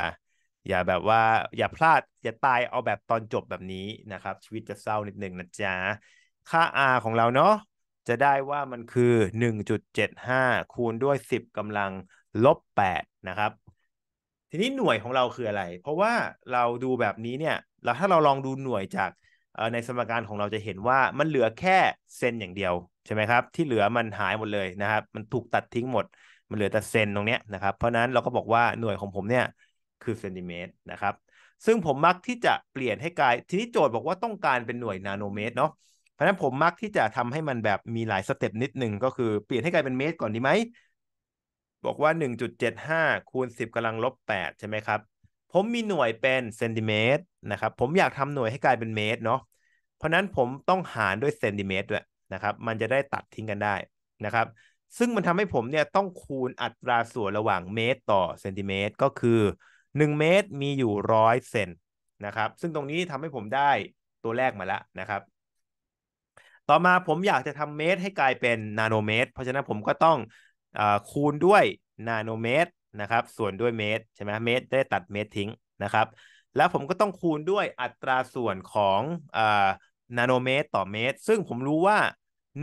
อย่าแบบว่าอย่าพลาดอย่าตายเอาแบบตอนจบแบบนี้นะครับชีวิตจะเศร้านิดหนึ่งนะจ๊ะค่า R ของเราเนาะจะได้ว่ามันคือ 1.75คูณด้วย 10กำลังลบ8นะครับทีนี้หน่วยของเราคืออะไร เพราะว่าเราดูแบบนี้เนี่ยเราถ้าเราลองดูหน่วยจากในสมการของเราจะเห็นว่ามันเหลือแค่เซนอย่างเดียวใช่ไหมครับที่เหลือมันหายหมดเลยนะครับมันถูกตัดทิ้งหมดมันเหลือแต่เซนตรงนี้นะครับเพราะนั้นเราก็บอกว่าหน่วยของผมเนี่ยคือเซนติเมตรนะครับ ซึ่งผมมักที่จะเปลี่ยนให้กลาย ทีนี้โจทย์บอกว่าต้องการเป็นหน่วยนาโนเมตรเนาะเพราะนั้นผมมักที่จะทำให้มันแบบมีหลายสเต็ปนิดหนึ่งก็คือเปลี่ยนให้กลายเป็นเมตรก่อนดีไหมบอกว่า 1.75 คูณ 10กำลังลบ8ใช่ไหมครับ ผมมีหน่วยเป็นเซนติเมตรนะครับ ผมอยากทำหน่วยให้กลายเป็นเมตรเนาะ เพราะนั้นผมต้องหารด้วยเซนติเมตร ด้วยนะครับ มันจะได้ตัดทิ้งกันได้นะครับ ซึ่งมันทำให้ผมเนี่ยต้องคูณอัตราส่วนระหว่างเมตรต่อเซนติเมตร ก็คือหนึ่งเมตรมีอยู่ร้อยเซนนะครับซึ่งตรงนี้ทำให้ผมได้ตัวแรกมาแล้วนะครับ ต่อมาผมอยากจะทำเมตรให้กลายเป็นนาโนเมตร เพราะฉะนั้นผมก็ต้องอคูณด้วยนาโนเมตรนะครับส่วนด้วยเมตรใช่ไหมเมตรได้ตัดเมตรทิ้งนะครับ แล้วผมก็ต้องคูณด้วยอัตราส่วนของนาโนเมตรต่อเมตรซึ่งผมรู้ว่า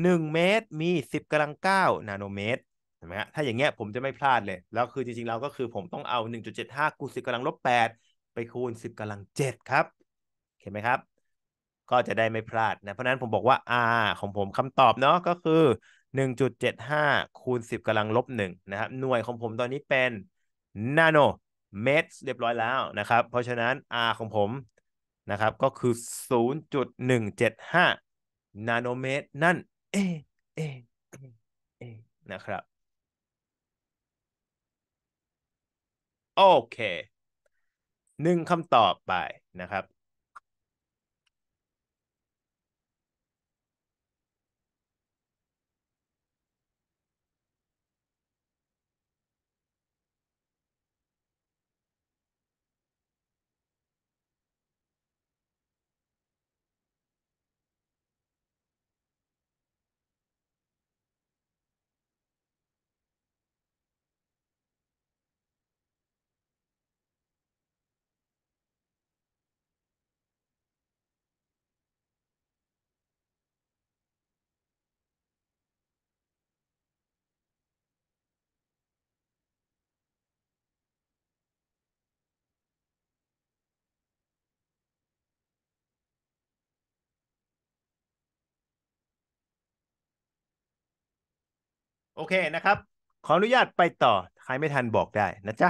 1 เมตรมี 10กาลัง9นาโนเมตรห็นไหมฮะถ้าอย่างเงี้ยผมจะไม่พลาดเลย แล้วคือจริงๆ เราก็คือผมต้องเอา 1.75คูณ10กำลังลบ8ไปคูณ 10กำลัง7ครับ เห็นไหมครับ ก็จะได้ไม่พลาด นะเพราะนั้นผมบอกว่า r ของผมคำตอบเนาะก็คือ 1.75 คูณ10กำลังลบ1นะครับหน่วยของผมตอนนี้เป็นนาโนเมตรเรียบร้อยแล้วนะครับ เพราะฉะนั้น r ของผมนะครับ ก็คือ 0.175 นาโนเมตร นั่น เออเอ เอนะครับโอเค หนึ่งคำตอบไปนะครับโอเคนะครับขออนุญาตไปต่อใครไม่ทันบอกได้นะจ๊ะ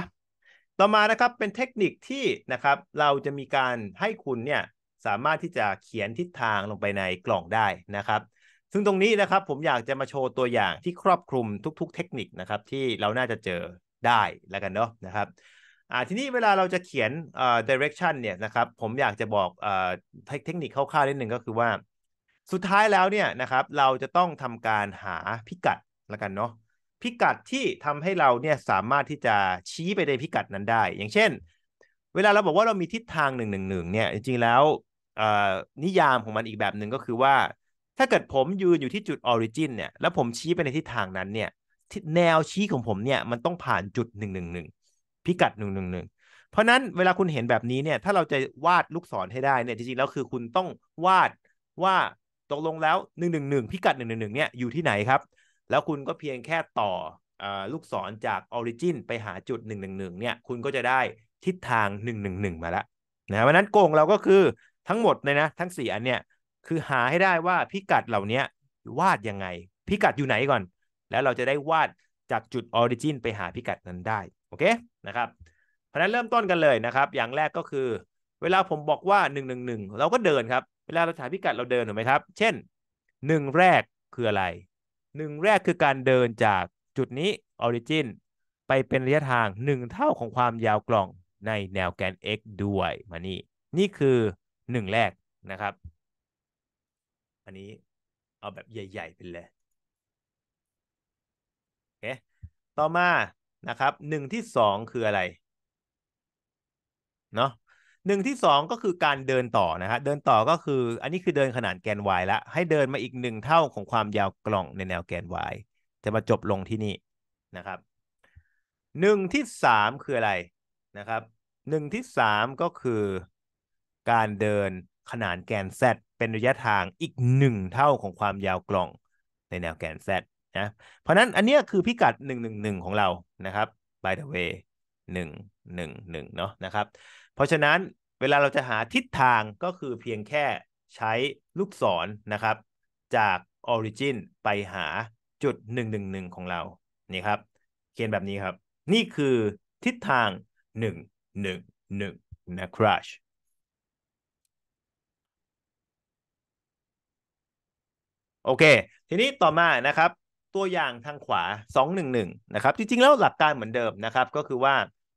ต่อมานะครับเป็นเทคนิคที่นะครับเราจะมีการให้คุณเนี่ยสามารถที่จะเขียนทิศทางลงไปในกล่องได้นะครับ ซึ่งตรงนี้นะครับผมอยากจะมาโชว์ตัวอย่างที่ครอบคลุมทุกๆ เทคนิคนะครับที่เราน่าจะเจอได้แล้วกันเนาะนะครับทีนี้เวลาเราจะเขียน direction เนี่ยนะครับผมอยากจะบอกเทคนิคคร่าวๆนิดหนึ่งก็คือว่า สุดท้ายแล้วเนี่ยนะครับเราจะต้องทำการหาพิกัดแล้วกันเนาะพิกัดที่ทำให้เราเนี่ยสามารถที่จะชี้ไปในพิกัดนั้นได้ อย่างเช่น เวลาเราบอกว่าเรามีทิศทางหนึ่งหนึ่งหนึ่งเนี่ยจริงๆแล้วนิยามของมันอีกแบบหนึ่งก็คือว่า ถ้าเกิดผมยืนอยู่ที่จุดออริจินเนี่ยแล้วผมชี้ไปในทิศทางนั้นเนี่ยแนวชี้ของผมเนี่ยมันต้องผ่านจุดหนึ่งหนึ่งหนึ่งพิกัดหนึ่งหนึ่งหนึ่งเพราะนั้นเวลาคุณเห็นแบบนี้เนี่ยถ้าเราจะวาดลูกศรให้ได้เนี่ยจริงๆแล้วคือคุณต้องวาดว่าตกลงแล้วหนึ่งหนึ่งหนึ่งพิกัดหนึ่งหนึ่งหนึ่งเนี่ยอยู่ที่ไหนครับแล้วคุณก็เพียงแค่ต่ออลูกศรจากออริจินไปหาจุด 111 เนี่ย คุณก็จะได้ทิศทาง 111 มาแล้วนะวันนั้นโกงเราก็คือทั้งหมดเลยนะ ทั้ง 4 อันเนี่ยคือหาให้ได้ว่าพิกัดเหล่านี้วาดยังไง พิกัดอยู่ไหนก่อน แล้วเราจะได้วาดจากจุดออริจินไปหาพิกัดนั้นได้โอเคนะครับเพราะนั้นเริ่มต้นกันเลยนะครับ อย่างแรกก็คือ เวลาผมบอกว่า 111 เราก็เดินครับ เวลาเราถาพิกัดเราเดินถูกไหมครับ เช่น 1 แรกคืออะไรหนึ่งแรกคือการเดินจากจุดนี้ origin ไปเป็นระยะทาง 1 เท่าของความยาวกล่องในแนวแกน x ด้วย มา นี่ นี่คือ 1 แรกนะครับ อันนี้เอาแบบใหญ่ๆไปเลยโอเค ต่อมานะครับหนึ่งที่สองคืออะไร เนาะหนึ่งที่สองก็คือการเดินต่อนะฮะเดินต่อก็คืออันนี้คือเดินขนาดแกน y ละให้เดินมาอีกหนึ่งเท่าของความยาวกล่องในแนวแกน y จะมาจบลงที่นี่นะครับ หนึ่งที่สามคืออะไรนะครับ หนึ่งที่สามก็คือการเดินขนานแกน z เป็นระยะทางอีกหนึ่งเท่าของความยาวกล่องในแนวแกน z นะ เพราะนั้นอันนี้คือพิกัดหหหนนนึึ่่งงึ่งของเรานะครับ by the way หหหนนนึึ่่งงึ่งเนาะนะครับเพราะฉะนั้นเวลาเราจะหาทิศทางก็คือเพียงแค่ใช้ลูกศรนนะครับ จาก Origin ไปหาจุด 111 ของเรา นี่ครับ เขียนแบบนี้ครับ นี่คือทิศทาง 111 นะครับ โอเค ทีนี้ต่อมานะครับ ตัวอย่างทางขวา 211 นะครับ จริง ๆ แล้วหลักการเหมือนเดิมนะครับ ก็คือว่า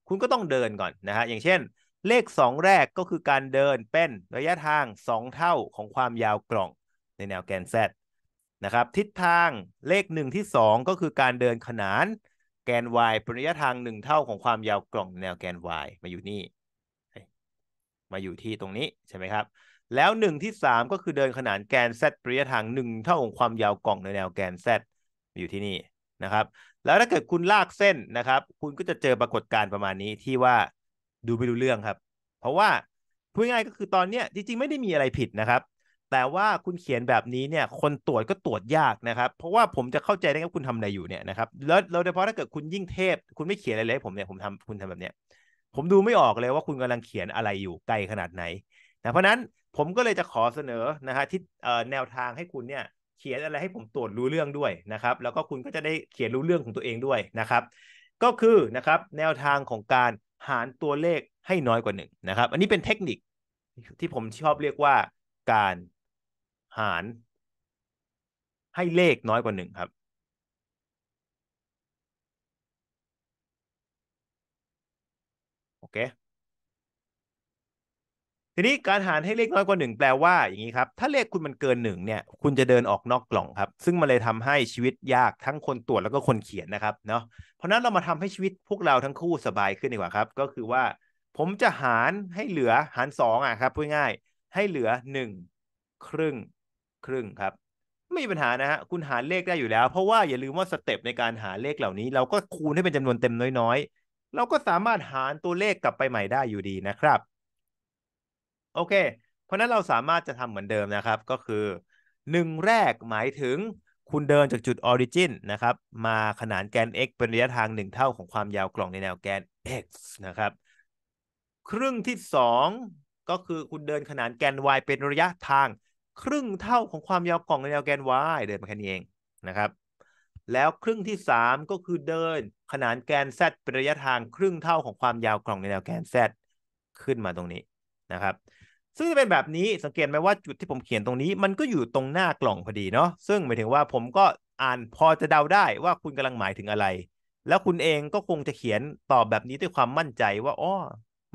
คุณก็ต้องเดินก่อนนะฮะอย่างเช่นเลข2แรกก็คือการเดินเป็นระยะทาง2เท่าของความยาวกล่องในแนวแกน z นะครับทิศทางเลข1ที่2 ก็คือการเดินขนานแกน y เป็นระยะทาง1เท่าของความยาวกล่อง แนวแกน y มาอยู่นี่มาอยู่ที่ตรงนี้ใช่ไหมครับแล้ว1ที่ 3 ก็คือเดินขนานแกน z ระยะทาง 1 เท่าของความยาวกล่องในแนวแกน z มาอยู่ที่นี่นะครับแล้วถ้าเกิดคุณลากเส้นนะครับคุณก็จะเจอปรากฏการณ์ประมาณนี้ที่ว่าดูไม่รู้เรื่องครับ เพราะว่าพูดง่ายก็คือตอนเนี้ยจริงๆ ไม่ได้มีอะไรผิดนะครับ แต่ว่าคุณเขียนแบบนี้เนี่ยคนตรวจก็ตรวจยากนะครับ เพราะว่าผมจะเข้าใจได้ว่าคุณทำอะไรอยู่เนี่ยนะครับ แล้วโดยเฉพาะถ้าเกิดคุณยิ่งเทพ คุณไม่เขียนอะไรเลยผมเนี่ยผมทำคุณทำแบบเนี้ยผมดูไม่ออกเลยว่าคุณกำลังเขียนอะไรอยู่ไกลขนาดไหนนะเพราะนั้นผมก็เลยจะขอเสนอนะฮะที่แนวทางให้คุณเนี่ยเขียนอะไรให้ผมตรวจรู้เรื่องด้วยนะครับ แล้วก็คุณก็จะได้เขียนรู้เรื่องของตัวเองด้วยนะครับก็คือนะครับแนวทางของการหารตัวเลขให้น้อยกว่าหนึ่งนะครับ อันนี้เป็นเทคนิคที่ผมชอบเรียกว่าการหารให้เลขน้อยกว่าหนึ่งครับ โอเคทีนี้การหารให้เลขน้อยกว่า 1 แปลว่าอย่างนี้ครับ ถ้าเลขคุณมันเกินหนึ่งเนี่ย คุณจะเดินออกนอกกล่องครับ ซึ่งมันเลยทำให้ชีวิตยากทั้งคนตรวจแล้วก็คนเขียนนะครับเนาะเพราะนั้นเรามาทำให้ชีวิตพวกเราทั้งคู่สบายขึ้นดีกว่าครับ ก็คือว่าผมจะหารให้เหลือหาร 2อ่ะครับพูดง่ายให้เหลือ 1 ครึ่ง ครึ่งครับ ไม่มีปัญหานะฮะคุณหารเลขได้อยู่แล้ว เพราะว่าอย่าลืมว่าสเต็ปในการหาเลขเหล่านี้ เราก็คูณให้เป็นจำนวนเต็มน้อยๆ เราก็สามารถหารตัวเลขกลับไปใหม่ได้อยู่ดีนะครับโอเค เพราะนั้นเราสามารถจะทำเหมือนเดิมนะครับ ก็คือหนึ่งแรกหมายถึง คุณเดินจากจุดออริจินนะครับมาขนานแกน x เป็นระยะทางหนึ่งเท่าของความยาวกล่องในแนวแกน x นะครับครึ่งที่สองก็คือคุณเดินขนานแกน y เป็นระยะทางครึ่งเท่าของความยาวกล่องในแนวแกน y เดินมาแค่นี้เองนะครับ แล้วครึ่งที่สามก็คือเดินขนานแกน z เป็นระยะทางครึ่งเท่าของความยาวกล่องในแนวแกน z ขึ้นมาตรงนี้นะครับซึ่งจะเป็นแบบนี้สังเกตไหมว่าจุดที่ผมเขียนตรงนี้ มันก็อยู่ตรงหน้ากล่องพอดีเนาะซึ่งหมายถึงว่าผมก็อ่านพอจะเดาได้ว่าคุณกำลังหมายถึงอะไร แล้วคุณเองก็คงจะเขียนตอบแบบนี้ด้วยความมั่นใจว่าอ๋อ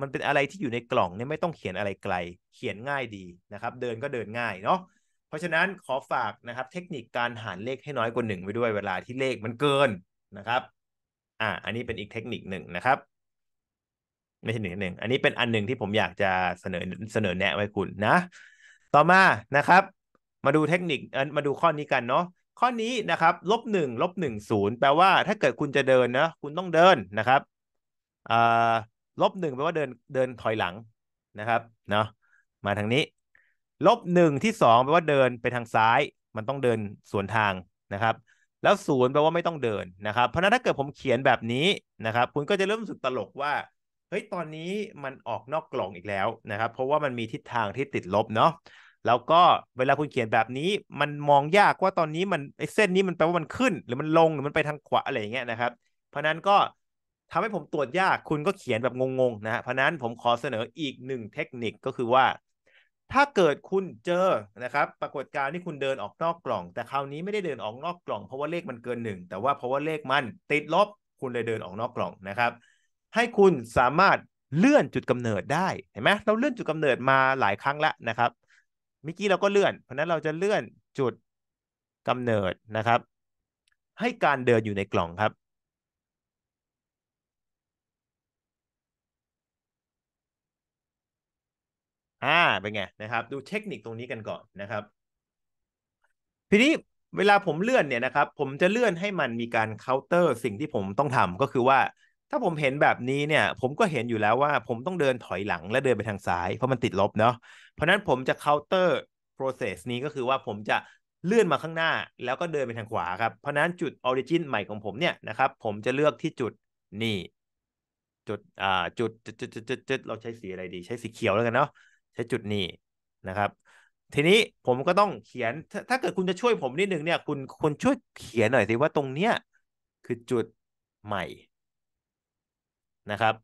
มันเป็นอะไรที่อยู่ในกล่องเนี่ยไม่ต้องเขียนอะไรไกล เขียนง่ายดีนะครับ เดินก็เดินง่ายเนาะเพราะฉะนั้นขอฝากนะครับ เทคนิคการหารเลขให้น้อยกว่าหนึ่งไปด้วยเวลาที่เลขมันเกินนะครับ อ่า อันนี้เป็นอีกเทคนิคหนึ่งนะครับไม่ใช่หนึ่งหนึ่งอันนี้เป็นอันหนึ่งที่ผมอยากจะเสนอเสนอแนะไว้คุณนะต่อมานะครับ มาดูเทคนิคมาดูข้อนี้กันเนาะข้อนี้นะครับลบหนึ่งลบหนึ่งศูนย์แปลว่าถ้าเกิดคุณจะเดินนะคุณต้องเดินนะครับลบหนึ่งแปลว่าเดินเดินถอยหลังนะครับเนาะมาทางนี้ลบหนึ่งที่สองแปลว่าเดินไปทางซ้าย มันต้องเดินสวนทางนะครับ แล้วศูนย์แปลว่าไม่ต้องเดินนะครับเพราะนั้นถ้าเกิดผมเขียนแบบนี้นะครับ คุณก็จะเริ่มรู้สึกตลกว่าเฮ้ย ตอนนี้มันออกนอกกล่องอีกแล้วนะครับ เพราะว่ามันมีทิศทางที่ติดลบเนาะ แล้วก็เวลาคุณเขียนแบบนี้มันมองยากว่าตอนนี้มันไอ้เส้นนี้มันแปลว่ามันขึ้น หรือมันลงหรือมันไปทางขวาอะไรอย่างเงี้ยนะครับ เพราะนั้นก็ทำให้ผมตรวจยากคุณก็เขียนแบบงงๆนะฮะเพราะนั้นผมขอเสนออีกหนึ่งเทคนิคก็คือว่า ถ้าเกิดคุณเจอนะครับ ปรากฏการณ์ที่คุณเดินออกนอกกล่องแต่คราวนี้ไม่ได้เดินออกนอกกล่องเพราะว่าเลขมันเกินหนึ่งแต่ว่าเพราะว่าเลขมันติดลบคุณเลยเดินออกนอกกล่องนะครับให้คุณสามารถเลื่อนจุดกำเนิดได้เห็นไหมเราเลื่อนจุดกำเนิดมาหลายครั้งแล้วนะครับเมื่อกี้เราก็เลื่อนเพราะนั้นเราจะเลื่อนจุดกำเนิดนะครับ ให้การเดินอยู่ในกล่องครับ อ่าเป็นไงนะครับ ดูเทคนิคตรงนี้กันก่อนนะครับทีนี้เวลาผมเลื่อนเนี่ยนะครับ ผมจะเลื่อนให้มันมีการเคาน์เตอร์สิ่งที่ผมต้องทำก็คือว่าถ้าผมเห็นแบบนี้เนี่ย ผมก็เห็นอยู่แล้วว่าผมต้องเดินถอยหลัง และเดินไปทางซ้าย เพราะมันติดลบเนาะ เพราะนั้นผมจะ counter process นี้ก็คือว่าผมจะเลื่อนมาข้างหน้าแล้วก็เดินไปทางขวาครับ เพราะนั้นจุด origin ใหม่ของผมเนี่ยนะครับ ผมจะเลือกที่จุดนี่ จุดอ่าจุดจุดจุดจุดเราใช้สีอะไรดีใช้สีเขียวแล้วกันเนาะใช้จุดนี้นะครับ ทีนี้ผมก็ต้องเขียนถถ้าเกิดคุณจะช่วยผมนิดนึงเนี่ยคุณคุณช่วยเขียนหน่อยสิว่าตรงเนี้ยคือจุดใหม่นะครับ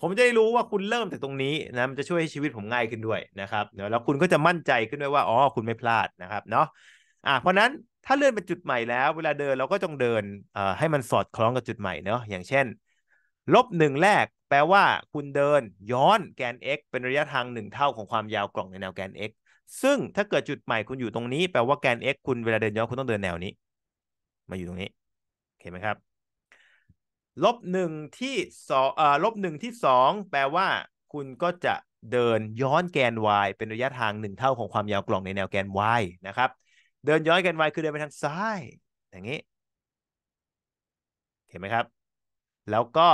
ผมจะได้รู้ว่าคุณเริ่มจากตรงนี้นะมันจะช่วยให้ชีวิตผมง่ายขึ้นด้วยนะครับเแล้วคุณก็จะมั่นใจขึ้นด้วยว่าอ๋อคุณไม่พลาดนะครับเนาะอ่ะเพราะนั้นถ้าเลื่อนเป็นจุดใหม่แล้ว เวลาเดินเราก็จงเดินเอ่อให้มันสอดคล้องกับจุดใหม่เนาะอย่างเช่นลบหนึ่งแรกแปลว่าคุณเดินย้อนแกน x เป็นระยะทางหนึ่งเท่าของความยาวกล่องในแนวแกน x ซึ่งถ้าเกิดจุดใหม่ คุณอยู่ตรงนี้แปลว่าแกน x คุณเวลาเดินย้อนคุณต้องเดินแนวนี้ มาอยู่ตรงนี้เห็นไหมครับลบหนึ่งที่สองอ่อลบหนึ่งที่สองแปลว่าคุณก็จะเดินย้อนแกน y เป็นระยะทางหนึ่งเท่าของความยาวกล่องในแนวแกน y นะครับเดินย้อนแกน y คือเดินไปทางซ้าย อย่างนี้ เห็นไหมครับ แล้วก็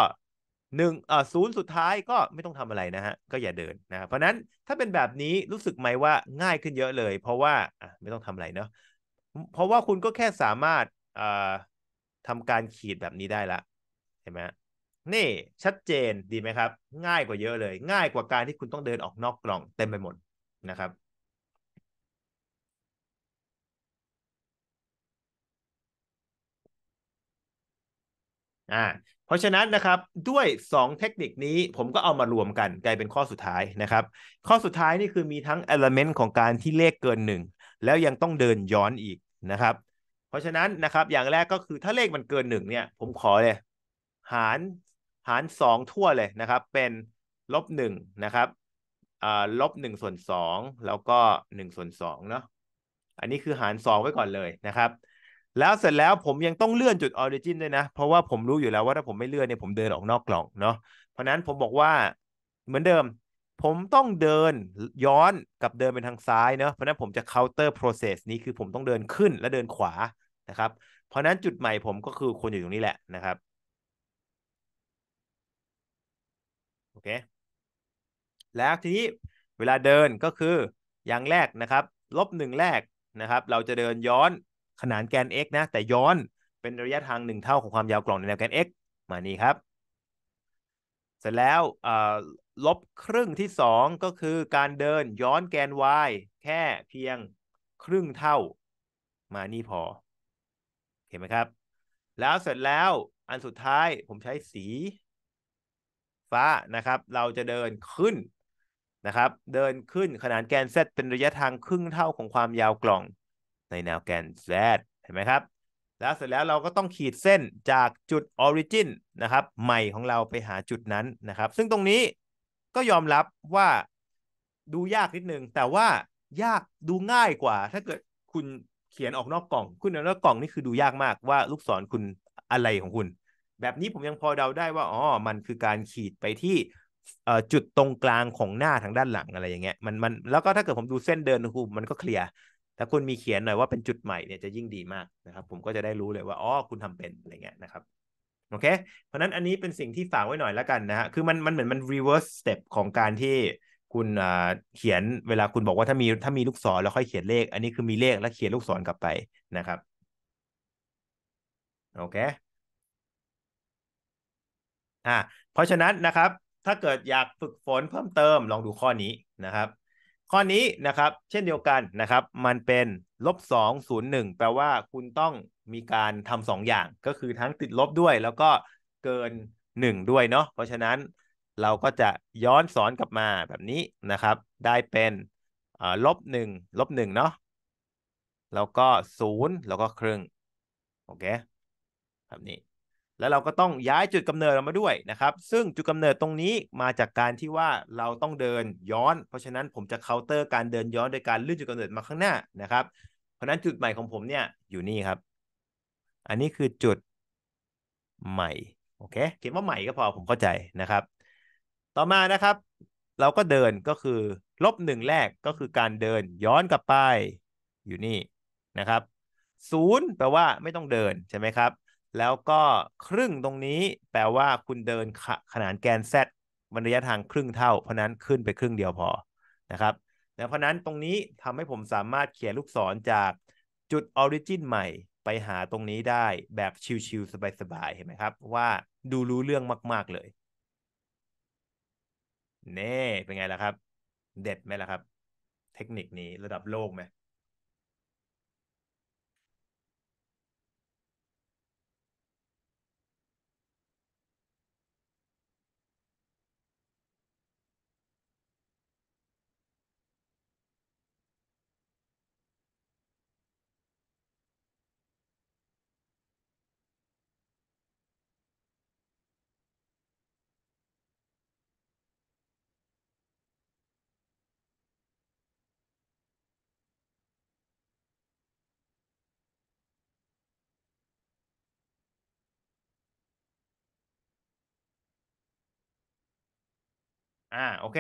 หนึ่งอ่อศูนย์สุดท้ายก็ไม่ต้องทำอะไรนะฮะ ก็อย่าเดินนะเพราะนั้นถ้าเป็นแบบนี้รู้สึกไหมว่าง่ายขึ้นเยอะเลย เพราะว่าอ่ะไม่ต้องทำอะไรเนาะเพราะว่าคุณก็แค่สามารถอ่ทำการขีดแบบนี้ได้ละเห็นไหมนี่ชัดเจนดีไหมครับ ง่ายกว่าเยอะเลย ง่ายกว่าการที่คุณต้องเดินออกนอกกล่องเต็มไปหมดนะครับอ่าเพราะฉะนั้นนะครับด้วย2เทคนิคนี้ผมก็เอามารวมกันกลายเป็นข้อสุดท้ายนะครับข้อสุดท้ายนี่คือมีทั้ง element ของการที่เลขเกิน1แล้วยังต้องเดินย้อนอีกนะครับ เพราะฉะนั้นนะครับ อย่างแรกก็คือถ้าเลขมันเกิน1เนี่ย ผมขอเลยหารหารสองทั่วเลยนะครับ เป็นลบหนึ่งนะครับลบหนึ่งส่วนสองแล้วก็หนึ่งส่วนสองเนาะอันนี้คือหารสองไว้ก่อนเลยนะครับ แล้วเสร็จแล้วผมยังต้องเลื่อนจุดออริจินด้วยนะ เพราะว่าผมรู้อยู่แล้วว่าถ้าผมไม่เลื่อนเนี่ยผมเดินออกนอกกล่องเนาะเพราะนั้นผมบอกว่าเหมือนเดิม ผมต้องเดินย้อนกับเดินเป็นทางซ้ายเนาะเพราะนั้นผมจะ counter process นี้คือผมต้องเดินขึ้นและเดินขวานะครับ เพราะนั้นจุดใหม่ผมก็คือควรอยู่ตรงนี้แหละนะครับเคแล้วทีนี้เวลาเดินก็คืออย่างแรกนะครับ ลบหนึ่งแรกนะครับเราจะเดินย้อนขนานแกน x นะแต่ย้อนเป็นระยะทางหนึ่งเท่าของความยาวกล่องในแนวแกน x มานี่ครับ เสร็จแล้วลบครึ่งที่ 2 ก็คือการเดินย้อนแกน y แค่เพียงครึ่งเท่ามานี่พอเห็นไหมครับ แล้วเสร็จแล้วอันสุดท้ายผมใช้สี้านะครับเราจะเดินขึ้นนะครับเดินขึ้นขนานแกน z เป็นระยะทางครึ่งเท่าของความยาวกล่องในแนวแกน z เห็นไหมครับ แล้วเสร็จแล้วเราก็ต้องขีดเส้นจากจุดออริจินนะครับใหม่ของเราไปหาจุดนั้นนะครับ ซึ่งตรงนี้ก็ยอมรับว่าดูยากนิดนึง แต่ว่ายากดูง่ายกว่า ถ้าเกิดคุณเขียนออกนอกกล่อง คุณเอกนอกกล่อง นี่คือดูยากมากว่าลูกศรคุณอะไรของคุณแบบนี้ผมยังพอเดาได้ว่าอ๋อมันคือการขีดไปที่จุดตรงกลางของหน้าทางด้านหลังอะไรอย่างเงี้ยมันมันแล้วก็ถ้าเกิดผมดูเส้นเดินคูมันก็เคลียร์ถ้าคุณมีเขียนหน่อยว่าเป็นจุดใหม่เนี่ยจะยิ่งดีมากนะครับ ผมก็จะได้รู้เลยว่าอ๋อคุณทำเป็นอะไรเงี้ยนะครับโอเค เพราะนั้นอันนี้เป็นสิ่งที่ฝากไว้หน่อยแล้วกันนะฮะคือมันมันเหมือนมัน reverse step ของการที่คุณเขียนเวลาคุณบอกว่าถ้ามีถ้ามีลูกศรแล้วค่อยเขียนเลขอันนี้คือมีเลขแล้วเขียนลูกศรกลับไปนะครับ โอเคอ่าเพราะฉะนั้นนะครับ ถ้าเกิดอยากฝึกฝนเพิ่มเติมลองดูข้อนี้นะครับ ข้อนี้นะครับ เช่นเดียวกันนะครับ มันเป็นลบสองศูนย์หนึ่งแปลว่าคุณต้องมีการทำสองอย่างก็คือทั้งติดลบด้วยแล้วก็เกินหนึ่งด้วยเนาะเพราะฉะนั้นเราก็จะย้อนสอนกลับมาแบบนี้นะครับ ได้เป็นลบหนึ่งลบหนึ่งเนาะแล้วก็ศูนย์แล้วก็ครึ่งโอเคแบบนี้แล้วเราก็ต้องย้ายจุดกำเนิดเรามาด้วยนะครับ ซึ่งจุดกำเนิดตรงนี้มาจากการที่ว่าเราต้องเดินย้อน เพราะฉะนั้นผมจะเคาน์เตอร์การเดินย้อนโดยการเลื่อนจุดกำเนิดมาข้างหน้านะครับ เพราะนั้นจุดใหม่ของผมเนี่ยอยู่นี่ครับ อันนี้คือจุด ใหม่โอเคเขียนว่าใหม่ก็พอผมเข้าใจนะครับ ต่อมานะครับ เราก็เดินก็คือลบหนึ่งแรกก็คือการเดินย้อนกลับไป อยู่นี่นะครับศูนย์แปลว่าไม่ต้องเดินใช่ไหมครับแล้วก็ครึ่งตรงนี้แปลว่าคุณเดินขนานแกน z มันระยะทางครึ่งเท่า เพราะนั้นขึ้นไปครึ่งเดียวพอนะครับเพราะนั้นตรงนี้ทำให้ผมสามารถเขียนลูกศรจากจุดออริจินใหม่ ไปหาตรงนี้ได้แบบชิวๆสบายๆเห็นไหมครับ ว่าดูรู้เรื่องมากๆเลยเน่เป็นไงล่ะครับ เด็ดไหมล่ะครับ เทคนิคนี้ระดับโลกไหมอ่าโอเค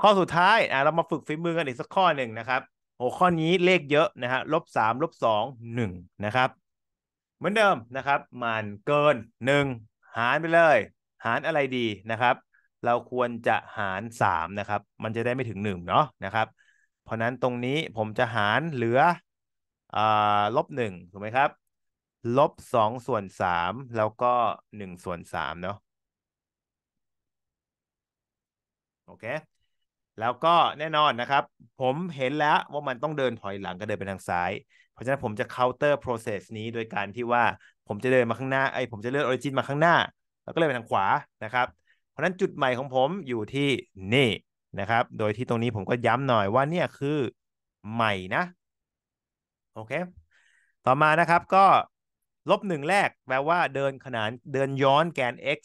ข้อสุดท้ายอ่าเรามาฝึกฝีมือกันอีกสักข้อหนึ่งนะครับโอ้ข้อนี้เลขเยอะนะฮะลบสามลบสองหนึ่งนะครับ เหมือนเดิมนะครับมันเกินหนึ่งหารไปเลย หารอะไรดีนะครับ เราควรจะหารสามนะครับ มันจะได้ไม่ถึงหนึ่งเนาะนะครับเพราะนั้นตรงนี้ผมจะหารเหลืออ่าลบหนึ่งถูกไหมครับลบสองส่วนสามแล้วก็หนึ่งส่วนสามเนาะโอเค แล้วก็แน่นอนนะครับ ผมเห็นแล้วว่ามันต้องเดินถอยหลังก็เดินไปทางซ้าย เพราะฉะนั้นผมจะ counter process นี้โดยการที่ว่าผมจะเดินมาข้างหน้าไอ้ผมจะเลือก origin มาข้างหน้า แล้วก็เลยไปทางขวานะครับ เพราะนั้นจุดใหม่ของผมอยู่ที่นี่นะครับ โดยที่ตรงนี้ผมก็ย้ำหน่อยว่าเนี่ยคือใหม่นะ โอเค ต่อมานะครับก็ลบหนึ่งแรกแปลว่าเดินขนานเดินย้อนแกน x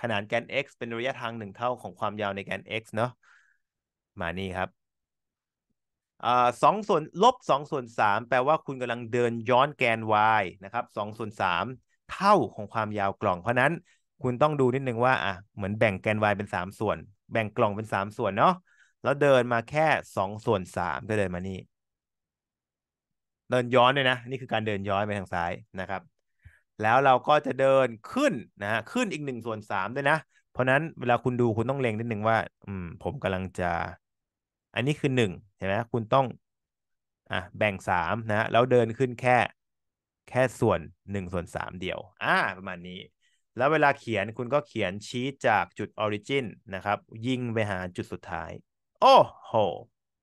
ขนานแกน x เป็นระยะทางหนึ่งเท่าของความยาวในแกน x เนาะมานี่ครับสองส่วนลบสองส่วนสามแปลว่าคุณกำลังเดินย้อนแกน y นะครับสองส่วนสามเท่าของความยาวกล่องเพราะนั้นคุณต้องดูนิดนึงว่าอ่ะเหมือนแบ่งแกน y เป็นสามส่วน แบ่งกล่องเป็นสามส่วนเนาะแล้วเดินมาแค่สองส่วนสามก็เดินมานี่เดินย้อนเลยนะ นี่คือการเดินย้อนไปทางซ้ายนะครับแล้วเราก็จะเดินขึ้นนะฮะขึ้นอีกหนึ่งส่วนสามด้วยนะ เพราะนั้นเวลาคุณดูคุณต้องเล็งนิดหนึ่งว่า อืม ผมกำลังจะ อันนี้คือหนึ่งใช่ไหมคุณต้องอ่ะแบ่งสามนะแล้วเดินขึ้นแค่ แค่ส่วนหนึ่งส่วนสามเดียว อ่า ประมาณนี้ แล้วเวลาเขียนคุณก็เขียนชี้จากจุดออริจินนะครับ ยิงไปหาจุดสุดท้าย โอ้โห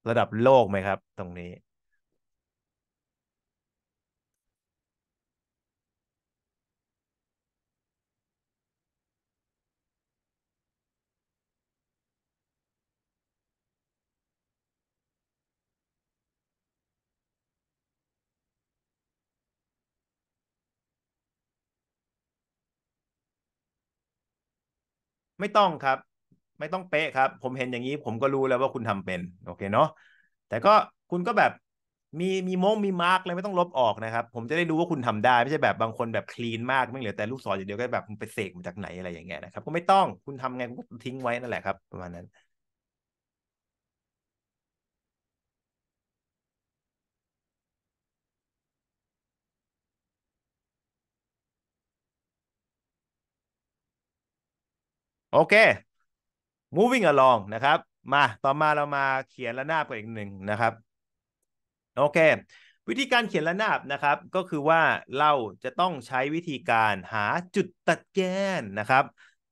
ระดับโลกไหมครับ ตรงนี้ไม่ต้องครับ ไม่ต้องเป๊ะครับ ผมเห็นอย่างนี้ ผมก็รู้แล้วว่าคุณทำเป็นโอเคเนาะแต่ก็คุณก็แบบมีมีโมงมีมาร์กเลยไม่ต้องลบออกนะครับผมจะได้รู้ว่าคุณทำได้ ไม่ใช่แบบบางคนแบบคลีนมากไม่เหลือแต่ลูกศรอย่างเดียวก็แบบไปเสกมาจากไหนอะไรอย่างเงี้ยนะครับก็ไม่ต้องคุณทำไงคุณก็ทิ้งไว้นั่นแหละครับ ประมาณนั้นโอเค moving along นะครับ มา ต่อมาเรามาเขียนระนาบกันอีกหนึ่งนะครับ โอเค วิธีการเขียนระนาบนะครับ ก็คือว่าเราจะต้องใช้วิธีการหาจุดตัดแกนนะครับ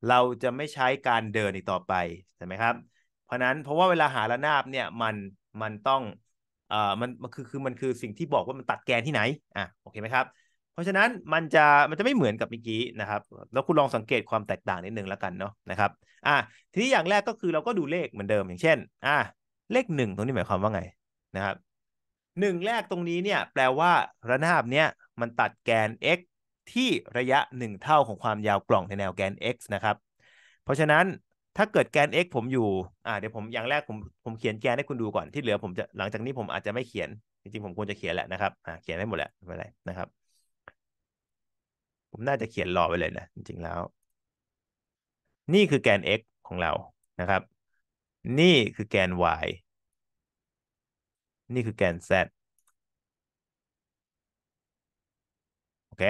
เราจะไม่ใช้การเดินอีกต่อไป ใช่ไหมครับ เพราะนั้น เพราะว่าเวลาหาระนาบเนี่ย มัน มันต้องเอ่อมันมันคือคือ มันคือสิ่งที่บอกว่ามันตัดแกนที่ไหน อ่ะ โอเคไหมครับเพราะฉะนั้นมันจะมันจะไม่เหมือนกับเมื่อกี้นะครับแล้วคุณลองสังเกตความแตกต่างนิดนึงแล้วกันเนาะนะครับอ่ะทีนี้อย่างแรกก็คือเราก็ดูเลขเหมือนเดิมอย่างเช่น อ่ะเลขหนึ่งตรงนี้หมายความว่าไงนะครับหนึ่งแรกตรงนี้เนี่ย แปลว่าระนาบเนี่ยมันตัดแกน x ที่ระยะ1เท่าของความยาวกล่องในแนวแกน x นะครับเพราะฉะนั้นถ้าเกิดแกน x ผมอยู่อ่าเดี๋ยวผมอย่างแรกผมผมเขียนแกนให้คุณดูก่อนที่เหลือผมจะหลังจากนี้ผมอาจจะไม่เขียนจริงๆผมควรจะเขียนแหละนะครับอ่าเขียนได้หมดแหละไม่เป็นไรนะครับผมน่าจะเขียนรอไปเลยนะจริง ๆแล้ว นี่คือแกน x ของเรานะครับ นี่คือแกน y นี่คือแกน z โอเค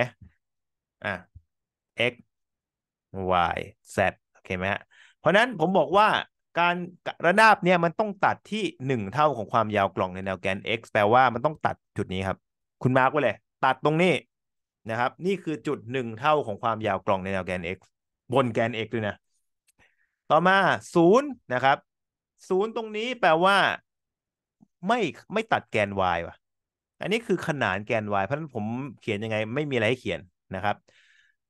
อ่ะ x y z โอเคไหมฮะเพราะนั้นผมบอกว่า การระนาบเนี่ยมันต้องตัดที่หนึ่งเท่าของความยาวกล่องในแนวแกน x แปลว่ามันต้องตัดจุดนี้ครับคุณมาร์กไว้เลยตัดตรงนี้นะครับนี่คือจุดหนึ่งเท่าของความยาวกล่องในแนวแกน x บนแกน x ด้วยนะ ต่อมาศูนย์นะครับศูนย์ตรงนี้แปลว่า ไม่ไม่ตัดแกน y ว่ะอันนี้คือขนานแกน y เพราะฉะนั้นผมเขียนยังไง ไม่มีอะไรให้เขียนนะครับ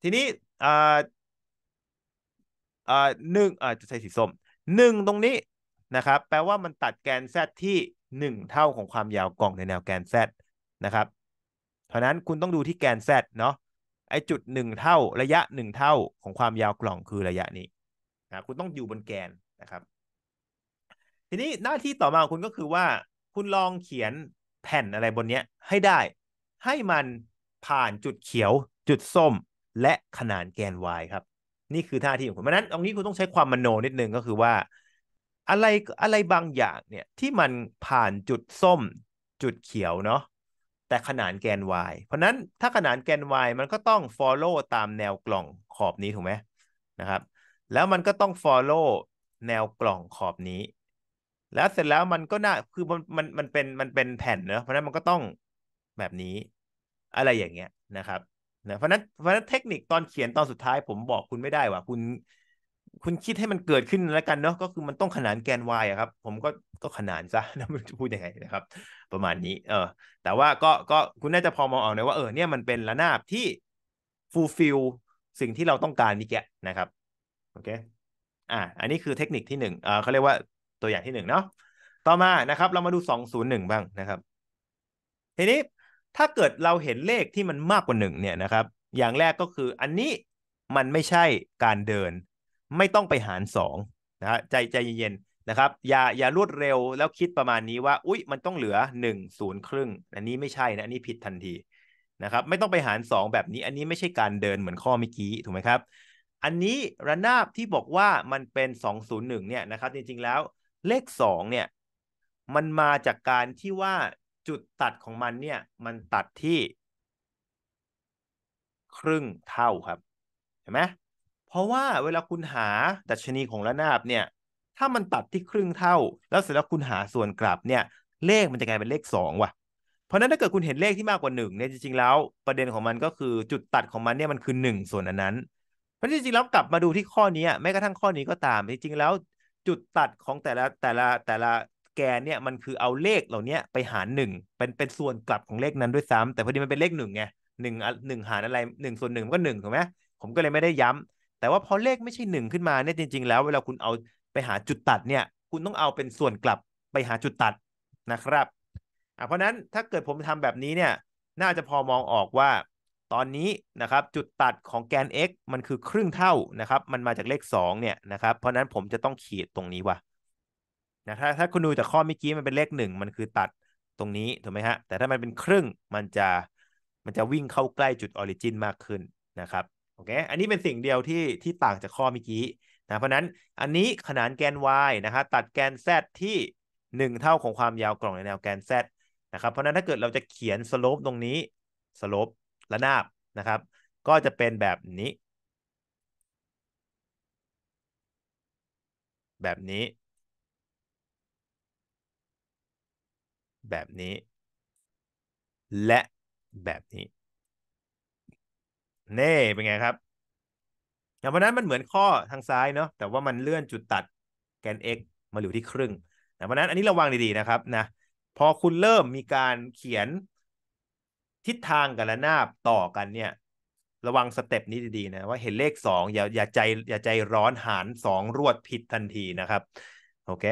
ทีนี้อ่าอ่าหนึ่งอ่าจะใส่สีส้มหนึ่งตรงนี้นะครับ แปลว่ามันตัดแกน z ที่หนึ่งเท่าของความยาวกล่องในแนวแกน z นะครับเพราะนั้นคุณต้องดูที่แกน z เนาะไอจุดหนึ่งเท่า ระยะหนึ่งเท่าของความยาวกล่องคือระยะนี้นะคุณต้องอยู่บนแกนนะครับ ทีนี้หน้าที่ต่อมาของคุณก็คือว่า คุณลองเขียนแผ่นอะไรบนเนี้ย ให้ได้ ให้มันผ่านจุดเขียวจุดส้ม และขนานแกน y ครับ นี่คือท่าที่ของคุณเพราะนั้นตรงนี้คุณต้องใช้ความมโนนิดนึงก็คือว่าอะไรอะไรบางอย่างเนี่ย ที่มันผ่านจุดส้ม จุดเขียวเนาะแต่ขนานแกน y เพราะนั้นถ้าขนานแกน y มันก็ต้อง follow ตามแนวกล่องขอบนี้ถูกไหมนะครับ แล้วมันก็ต้อง follow แนวกล่องขอบนี้ แล้วเสร็จแล้วมันก็น่า คือมัน มันมันเป็น มันเป็นแผ่นเนอะเพราะนั้นมันก็ต้องแบบนี้อะไรอย่างเงี้ยนะครับ นะ เพราะนั้น เพราะนั้นเทคนิคตอนเขียนตอนสุดท้าย ผมบอกคุณไม่ได้ว่าคุณคุณคิดให้มันเกิดขึ้นแล้วกันเนาะ ก็คือมันต้องขนานแกน y อะครับ ผมก็ก็ขนานซะนะไม่จะพูดยังไงนะครับ ประมาณนี้ เออ แต่ว่าก็ก็คุณน่าจะพอมองออกนะว่า เออ เนี่ยมันเป็นระนาบที่ fulfill สิ่งที่เราต้องการนี่แกนะครับ โอเค อ่า อันนี้คือเทคนิคที่หนึ่งเออเขาเรียกว่าตัวอย่างที่หนึ่งเนาะ ต่อมานะครับ เรามาดูสองศูนย์หนึ่งบ้างนะครับ ทีนี้ถ้าเกิดเราเห็นเลขที่มันมากกว่าหนึ่งเนี่ยนะครับ อย่างแรกก็คืออันนี้มันไม่ใช่การเดินไม่ต้องไปหารสองนะใจใจเย็นๆนะครับ อย่าอย่ารวดเร็วแล้วคิดประมาณนี้ว่า อุ๊ยมันต้องเหลือหนึ่งศูนย์ครึ่ง อันนี้ไม่ใช่นะอันนี้ผิดทันทีนะครับ ไม่ต้องไปหารสองแบบนี้ อันนี้ไม่ใช่การเดินเหมือนข้อเมื่อกี้ถูกไหมครับ อันนี้ระนาบที่บอกว่ามันเป็นสองศูนย์หนึ่งเนี่ยนะครับ จริงๆแล้วเลขสองเนี่ย มันมาจากการที่ว่าจุดตัดของมันเนี่ย มันตัดที่ครึ่งเท่าครับ เห็นไหมเพราะว่า เวลาคุณหาดัชนีของระนาบเนี่ยถ้ามันตัดที่ครึ่งเท่า แล้วเสร็จแล้วคุณหาส่วนกลับเนี่ยเลขมันจะกลายเป็นเลข2ว่ะ เพราะนั้นถ้าเกิดคุณเห็นเลขที่มากกว่า1เนี่ยจริงๆแล้วประเด็นของมันก็คือจุดตัดของมันเนี่ยมันคือ 1 ส่วนอันนั้นเพราะจริงๆแล้วกลับมาดูที่ข้อนี้แม้กระทั่งข้อนี้ก็ตาม จริงๆแล้วจุดตัดของแต่ละแต่ละแต่ละแกนเนี่ยมันคือเอาเลขเหล่านี้ไปหารหนึ่งเป็นเป็นส่วนกลับของเลขนั้นด้วยซ้ำแต่พอดีมันเป็นเลขหนึ่งไงหนึ่งหนึ่งหารอะไรหนึ่งส่วนหนึ่ก็1ถูกไหมผมก็เลยไม่ได้ย้ำแต่ว่าพอเลขไม่ใช่หนึ่งขึ้นมาเนี่ยจริงๆ แล้วเวลาคุณเอาไปหาจุดตัดเนี่ย คุณต้องเอาเป็นส่วนกลับไปหาจุดตัดนะครับเพราะนั้นถ้าเกิดผมทำแบบนี้เนี่ย น่าจะพอมองออกว่า ตอนนี้นะครับ จุดตัดของแกน x มันคือครึ่งเท่านะครับ มันมาจากเลข2เนี่ยนะครับเพราะนั้นผมจะต้องขีดตรงนี้ว่านะถ้าถ้าคุณดูจากข้อเมื่อกี้มันเป็นเลข 1 มันคือตัดตรงนี้ถูกไหมฮะแต่ถ้ามันเป็นครึ่งมันจะมันจะวิ่งเข้าใกล้จุดออริจินมากขึ้นนะครับโอเค อันนี้เป็นสิ่งเดียวที่ที่ต่างจากข้อเมื่อกี้นะ เพราะนั้นอันนี้ขนานแกน y นะครับตัดแกน z ที่ 1 เท่าของความยาวกล่องในแนวแกน z นะครับ เพราะนั้นถ้าเกิดเราจะเขียนสโลปตรงนี้สโลประนาบนะครับ ก็จะเป็นแบบนี้ แบบนี้ แบบนี้ และแบบนี้นน่เป็นไงครับ อย่างวันนั้นมันเหมือนข้อทางซ้ายเนาะแต่ว่ามันเลื่อนจุดตัดแกน x มาอยู่ที่ครึ่งอย่างวันนั้นอันนี้ระวังดีๆนะครับนะพอคุณเริ่มมีการเขียนทิศทางกับระนาบต่อกันเนี่ย ระวังสเต็ปนี้ดีๆนะ ว่าเห็นเลขสองอย่าอย่าใจ อย่าใจร้อนหารสองรวดผิดทันทีนะครับ โอเค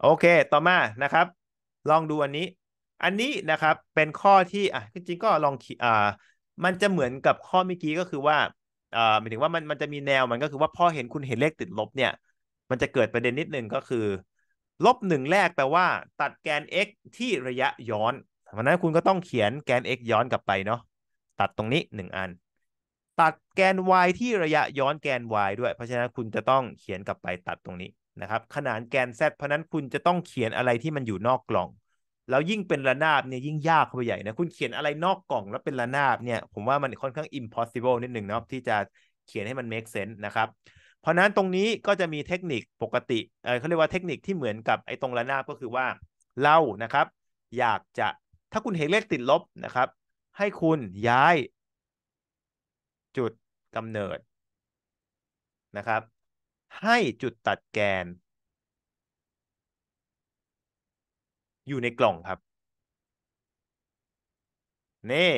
โอเค ต่อมานะครับ ลองดูอันนี้อันนี้นะครับเป็นข้อที่อ่ะจริงๆก็ลองอ่ามันจะเหมือนกับข้อเมื่อกี้ก็คือว่าอ่าหมายถึงว่ามันมันจะมีแนวมันก็คือว่าพอเห็นคุณเห็นเลขติดลบเนี่ย มันจะเกิดประเด็นนิดนึงก็คือ ลบหนึ่งแรกแปลว่าตัดแกน x ที่ระยะย้อนเพราะนั้นคุณก็ต้องเขียนแกน x ย้อนกลับไปเนาะตัดตรงนี้หนึ่งอัน ตัดแกน y ที่ระยะย้อนแกน y ด้วย เพราะฉะนั้นคุณจะต้องเขียนกลับไปตัดตรงนี้นะครับ ขนานแกน z เพราะนั้นคุณจะต้องเขียนอะไรที่มันอยู่นอกกล่องแล้วยิ่งเป็นระนาบเนี่ยยิ่งยากเข้าไปใหญ่นะคุณเขียนอะไรนอกกล่องแล้วเป็นระนาบเนี่ยผมว่ามันค่อนข้าง impossible นิดหนึ่งเนาะที่จะเขียนให้มัน make sense นะครับเพราะนั้นตรงนี้ก็จะมีเทคนิคปกติเออเขาเรียกว่าเทคนิคที่เหมือนกับไอ้ตรงระนาบก็คือว่า เล่านะครับ อยากจะถ้าคุณเห็นเลขติดลบนะครับ ให้คุณย้ายจุดกำเนิดนะครับ ให้จุดตัดแกนอยู่ในกล่องครับนี่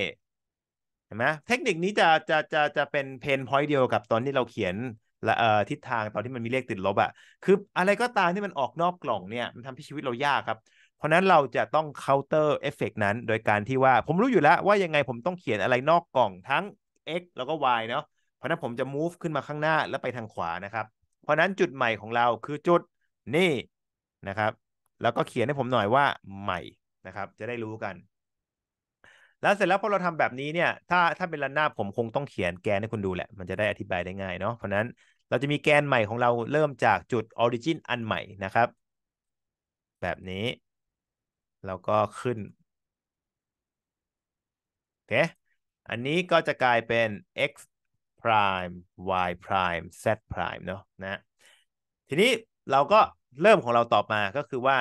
เห็นไหมเทคนิคนี้จะจะจะจะเป็นเพนพอยต์เดียวกับตอนที่เราเขียนและเอ่อทิศทางตอนที่มันมีเลขติดลบอะคืออะไรก็ตามที่มันออกนอกกล่องเนี่ยมันทำให้ชีวิตเรายากครับ เพราะนั้นเราจะต้องเคาน์เตอร์เอฟเฟกนั้น โดยการที่ว่าผมรู้อยู่แล้วว่ายังไงผมต้องเขียนอะไรนอกกล่องทั้ง x แล้วก็ y เนาะเพราะนั้นผมจะ move ขึ้นมาข้างหน้าแล้วไปทางขวานะครับ เพราะนั้นจุดใหม่ของเราคือจุดนี่นะครับแล้วก็เขียนให้ผมหน่อยว่าใหม่นะครับ จะได้รู้กัน แล้วเสร็จแล้วพอเราทำแบบนี้เนี่ย ถ้าถ้าเป็นลันนาบผมคงต้องเขียนแกนให้คุณดูแหละ มันจะได้อธิบายได้ง่ายเนาะเพราะนั้นเราจะมีแกนใหม่ของเราเริ่มจากจุดออริจินอันใหม่นะครับ แบบนี้แล้วก็ขึ้นโอเคอันนี้ก็จะกลายเป็น x prime y prime z prime เนาะนะทีนี้เราก็เริ่มของเราต่อมาก็คือว่า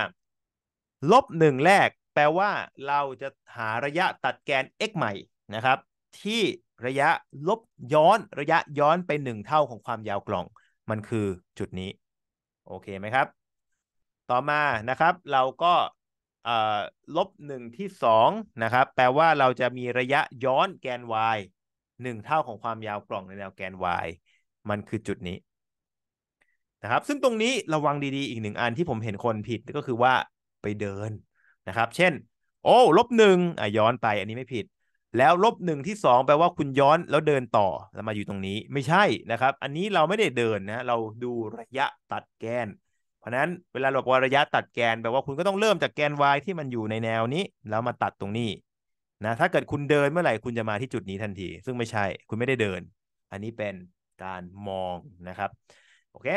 ลบหนึ่งแรก แปลว่าเราจะหาระยะตัดแกน x ใหม่นะครับ ที่ระยะลบย้อนระยะย้อนไปหนึ่งเท่าของความยาวกล่องมันคือจุดนี้ โอเคไหมครับต่อมานะครับ เราก็ลบหนึ่งที่สองนะครับ แปลว่าเราจะมีระยะย้อนแกน y หนึ่งเท่าของความยาวกล่องในแนวแกน y มันคือจุดนี้ครับซึ่งตรงนี้ระวังดีๆอีกหนึ่งอันที่ผมเห็นคนผิดก็คือว่าไปเดินนะครับ เช่น โอ้ลบหนึ่งอ่ะย้อนไป อันนี้ไม่ผิด แล้วลบหนึ่งที่สองแปลว่าคุณย้อนแล้วเดินต่อแล้วมาอยู่ตรงนี้ ไม่ใช่นะครับ อันนี้เราไม่ได้เดินนะ เราดูระยะตัดแกนเพราะนั้นเวลาเราบอกว่าระยะตัดแกนแปลว่าคุณก็ต้องเริ่มจากแกน y ที่มันอยู่ในแนวนี้แล้วมาตัดตรงนี้นะถ้าเกิดคุณเดินเมื่อไหร่คุณจะมาที่จุดนี้ทันที ซึ่งไม่ใช่คุณไม่ได้เดิน อันนี้เป็นการมองนะครับโอเค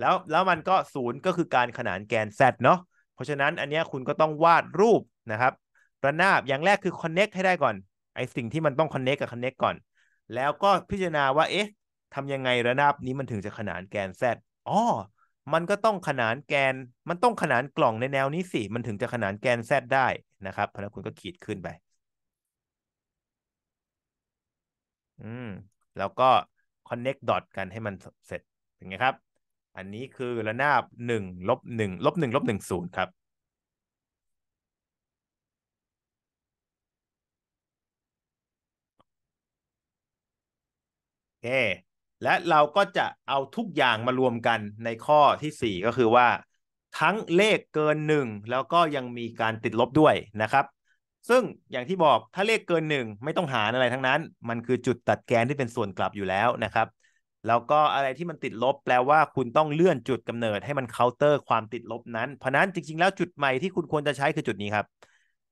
แล้วแล้วมันก็ศูนย์ก็คือการขนานแกน z เนาะเพราะฉะนั้นอันนี้คุณก็ต้องวาดรูปนะครับ ระนาบอย่างแรกคือ connect ให้ได้ก่อนไอสิ่งที่มันต้อง connect กับ connect ก่อนแล้วก็พิจารณาว่าเอ๊ะทำยังไงระนาบนี้มันถึงจะขนานแกน z อ๋อ มันก็ต้องขนานแกน มันต้องขนานกล่องในแนวนี้สิ มันถึงจะขนานแกน z ได้นะครับพระนักคุณก็ขีดขึ้นไปอืมแล้วก็ connect dot กันให้มันเสร็จเป็นไงครับอันนี้คือระนาบหนึ่งลบหนึ่งลบหนึ่งลบหนึ่งศูนย์ครับโอเคและเราก็จะเอาทุกอย่างมารวมกันในข้อที่สี่ก็คือว่า ทั้งเลขเกินหนึ่งแล้วก็ยังมีการติดลบด้วยนะครับ ซึ่งอย่างที่บอกถ้าเลขเกินหนึ่งไม่ต้องหาอะไรทั้งนั้น มันคือจุดตัดแกนที่เป็นส่วนกลับอยู่แล้วนะครับแล้วก็อะไรที่มันติดลบ แปลว่าคุณต้องเลื่อนจุดกำเนิดให้มันเคาน์เตอร์ความติดลบนั้น เพราะนั้นจริงๆ แล้วจุดใหม่ที่คุณควรจะใช้คือจุดนี้ครับ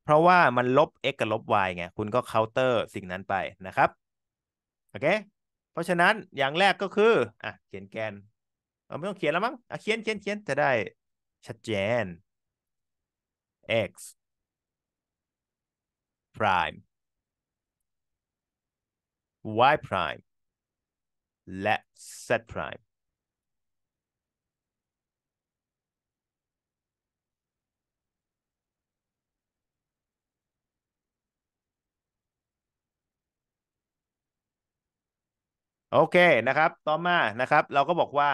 เพราะว่ามันลบ x กับลบ y ไง คุณก็เคาน์เตอร์สิ่งนั้นไปนะครับโอเคเพราะฉะนั้นอย่างแรกก็คืออ่ะเขียนแกนเราไม่ต้องเขียนแล้วมั้งอ่ะเขียนเขียนเขียนจะได้ ชัดเจน x prime y prime และ Z prime โอเคนะครับต่อมานะครับ เราก็บอกว่า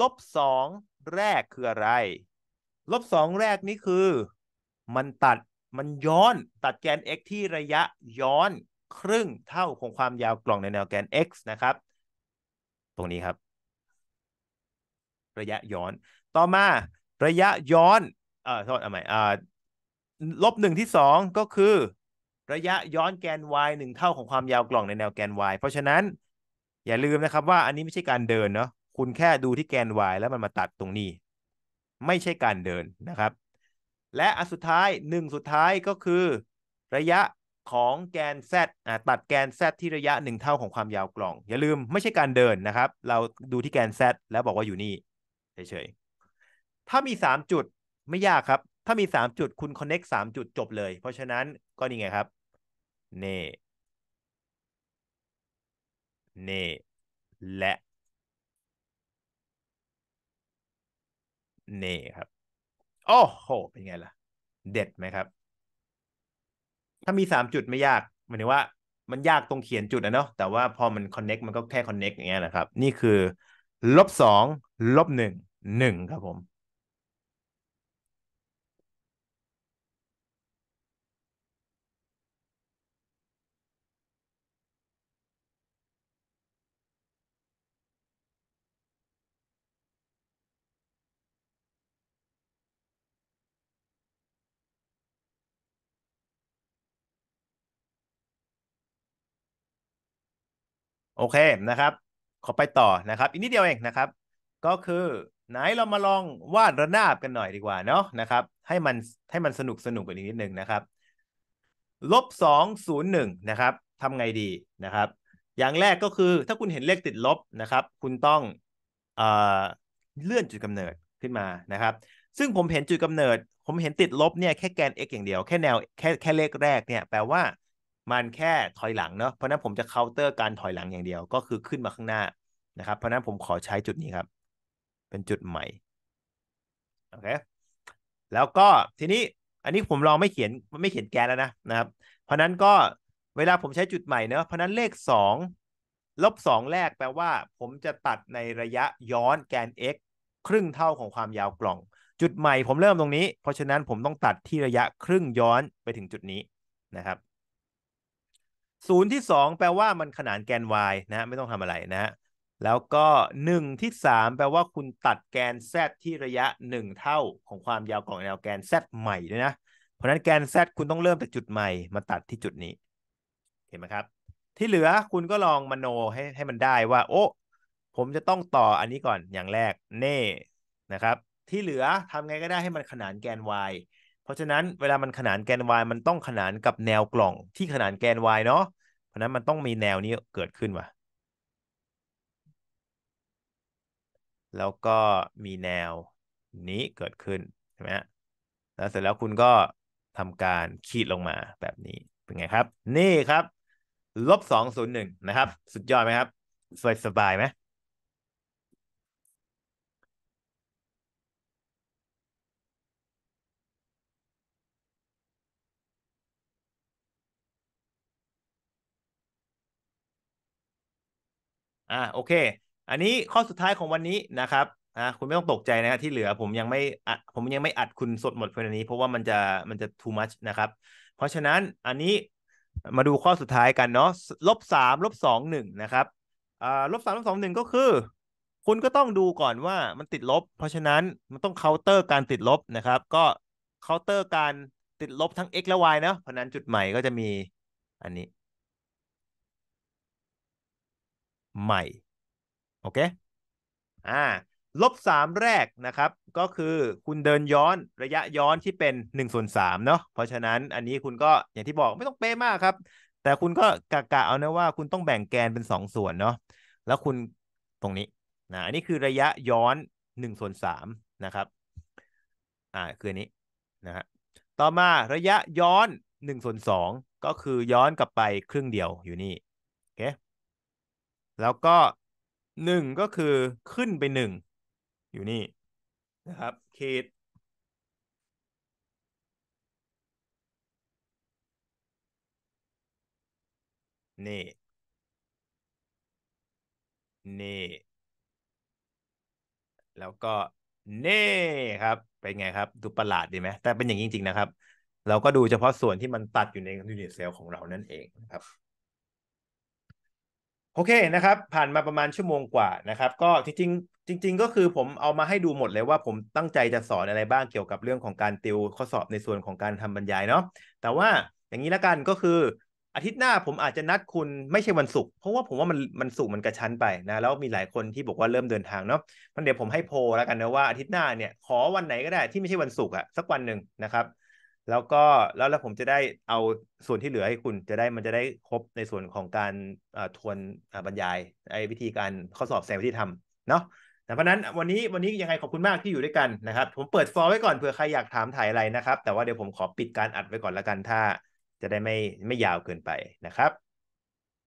ลบสองแรกคืออะไร ลบสองแรกนี่คือ มันตัดมันย้อนตัดแกน x ที่ระยะย้อนครึ่งเท่าของความยาวกล่องในแนวแกน x นะครับตรงนี้ครับ ระยะย้อน ต่อมา ระยะย้อน เอ่อ โทษเอาใหม่อ่าลบหนึ่งที่สองก็คือ ระยะย้อนแกน y หนึ่งเท่าของความยาวกล่องในแนวแกน y เพราะฉะนั้น อย่าลืมนะครับ ว่าอันนี้ไม่ใช่การเดินเนาะ คุณแค่ดูที่แกน y แล้วมันมาตัดตรงนี้ ไม่ใช่การเดินนะครับ และอันสุดท้ายหนึ่งสุดท้ายก็คือ ระยะของแกน z อ่าตัดแกน z ที่ระยะ 1 เท่าของความยาวกล่อง อย่าลืมไม่ใช่การเดินนะครับ เราดูที่แกน z แล้วบอกว่าอยู่นี่ เฉยๆ ถ้ามี 3 จุดไม่ยากครับ ถ้ามี 3 จุดคุณ connect 3จุดจบเลย เพราะฉะนั้นก็นี่ไงครับเน่เน่และเน่ครับ โอ้โห เป็นไงล่ะ เด็ดไหมครับถ้ามีสามจุดไม่ ยากหมายถึงว่ามันยากตรงเขียนจุดนะเนาะ แต่ว่าพอมันคอนเน็กมันก็ แค่คอนเน็กอย่างเงี้ยนะครับ นี่คือ ลบสองลบหนึ่งหนึ่งครับผมโอเคนะครับขอไปต่อนะครับอีกนิดเดียวเองนะครับ ก็คือไหนเรามาลองวาดระนาบกันหน่อยดีกว่าเนาะนะครับ ให้มันให้มันสนุกสนุกกันนิดนึงนะครับลบสองศูนย์หนึ่งนะครับทำไงดีนะครับ อย่างแรกก็คือถ้าคุณเห็นเลขติดลบนะครับ คุณต้องเอ่อเลื่อนจุดกำเนิดขึ้นมานะครับ ซึ่งผมเห็นจุดกำเนิด ผมเห็นติด ลบเนี่ยแค่แกน x อย่างเดียวแค่แนวแค่แค่เลขแรกเนี่ยแปลว่ามันแค่ถอยหลังเนาะเพราะนั้นผมจะเคาน์เตอร์การถอยหลังอย่างเดียวก็คือขึ้นมาข้างหน้านะครับ เพราะนั้นผมขอใช้จุดนี้ครับ เป็นจุดใหม่โอเคแล้วก็ทีนี้อันนี้ผมลองไม่เขียนไม่เขียนแกนแล้วนะนะครับ เพราะนั้นก็เวลาผมใช้จุดใหม่เนาะเพราะนั้นเลข2ลบ2 แรกแปลว่า ผมจะตัดในระยะย้อนแกน x ครึ่งเท่าของความยาวกล่อง จุดใหม่ผมเริ่มตรงนี้ เพราะฉะนั้นผมต้องตัดที่ระยะครึ่งย้อนไปถึงจุดนี้นะครับศูนย์ที่สองแปลว่ามันขนานแกน y นะฮะไม่ต้องทำอะไรนะฮะแล้วก็หนึ่งที่สามแปลว่าคุณตัดแกน z ที่ระยะหนึ่งเท่าของความยาวของแนวแกน z ใหม่ด้วยนะ เพราะนั้นแกน z คุณต้องเริ่มจากจุดใหม่ มาตัดที่จุดนี้เห็นไหมครับที่เหลือคุณก็ลองมโนให้ให้มันได้ว่า โอ้ผมจะต้องต่ออันนี้ก่อนอย่างแรกเน่นะครับที่เหลือทำไงก็ได้ ให้มันขนานแกน y เพราะฉะนั้นเวลามันขนานแกน y มันต้องขนานกับแนวกล่องที่ขนานแกน y เนาะเพราะนั้นมันต้องมีแนวนี้เกิดขึ้นว่ะแล้วก็มีแนวนี้เกิดขึ้นใช่ไหมแล้วเสร็จแล้วคุณก็ทำการขีดลงมาแบบนี้เป็นไงครับ นี่ครับลบสองศูนย์หนึ่งนะครับสุดยอดไหมครับสบายสบายไหมอ่าโอเค อันนี้ข้อสุดท้ายของวันนี้นะครับอ่าคุณไม่ต้องตกใจนะที่เหลือ ผมยังไม่อผมยังไม่อัดคุณสดหมดพายในนี้ เพราะว่ามันจะมันจะ too much นะครับ เพราะฉะนั้นอันนี้มาดูข้อสุดท้ายกันเนาะลบสามลบสองหนึ่งนะครับอ่าลบสามลบสองหนึ่งก็คือคุณก็ต้องดูก่อนว่ามันติดลบ เพราะฉะนั้นมันต้องเคาน์เตอร์การติดลบนะครับ ก็เคาน์เตอร์การติดลบทั้ง x และ y เนาะเพราะนั้นจุดใหม่ก็จะมีอันนี้ใหม่ โอเคอ่าลบสามแรกนะครับ ก็คือคุณเดินย้อนระยะย้อนที่เป็น1นส่วนสามเนาะเพราะฉะนั้นอันนี้คุณก็อย่างที่บอกไม่ต้องเป๊ะมากครับ แต่คุณก็กะกะเอานะว่าคุณต้องแบ่งแกนเป็น 2 ส่วนเนาะแล้วคุณตรงนี้นะอันนี้คือระยะย้อน1ส่วน3นะครับอ่าคืออันนี้นะฮะต่อมาระยะย้อน1ส่วน2ก็คือย้อนกลับไปครึ่งเดียวอยู่นี่แล้วก็หนึ่งก็คือขึ้นไปหนึ่ง อยู่นี่นะครับขีดนี่นี่แล้วก็นี่ครับเป็นไงครับ ดูประหลาดดีไหม แต่เป็นอย่างจริง ๆ นะครับ เราก็ดูเฉพาะส่วนที่มันตัดอยู่ในยูนิตเซลล์ของเรานั่นเองนะครับโอเคนะครับผ่านมาประมาณชั่วโมงกว่านะครับก็จริงจริง ๆ ก็คือผมเอามาให้ดูหมดเลยว่าผมตั้งใจจะสอนอะไรบ้างเกี่ยวกับเรื่องของการติวข้อสอบในส่วนของการทำบรรยายเนาะแต่ว่าอย่างนี้ละกันก็คืออาทิตย์หน้าผมอาจจะนัดคุณไม่ใช่วันศุกร์เพราะว่าผมว่ามันมันศุกร์มันกระชั้นไปนะแล้วมีหลายคนที่บอกว่าเริ่มเดินทางเนาะมันเดี๋ยวผมให้โพลแล้วกันนะว่าอาทิตย์หน้าเนี่ยขอวันไหนก็ได้ที่ไม่ใช่วันศุกร์อะสักวันหนึ่งนะครับแล้วก็แล้วแล้วผมจะได้เอาส่วนที่เหลือให้คุณ จะได้มันจะได้ครบในส่วนของการทวนบรรยายไอ้วิธีการข้อสอบแสนวิธีทำเนาะเพราะนั้นวันนี้วันนี้ยังไงขอบคุณมากที่อยู่ด้วยกันนะครับ ผมเปิดฟอร์ไว้ก่อนเผื่อใครอยากถามถ่ายอะไรนะครับ แต่ว่าเดี๋ยวผมขอปิดการอัดไว้ก่อนละกันถ้าจะได้ไม่ไม่ยาวเกินไปนะครับ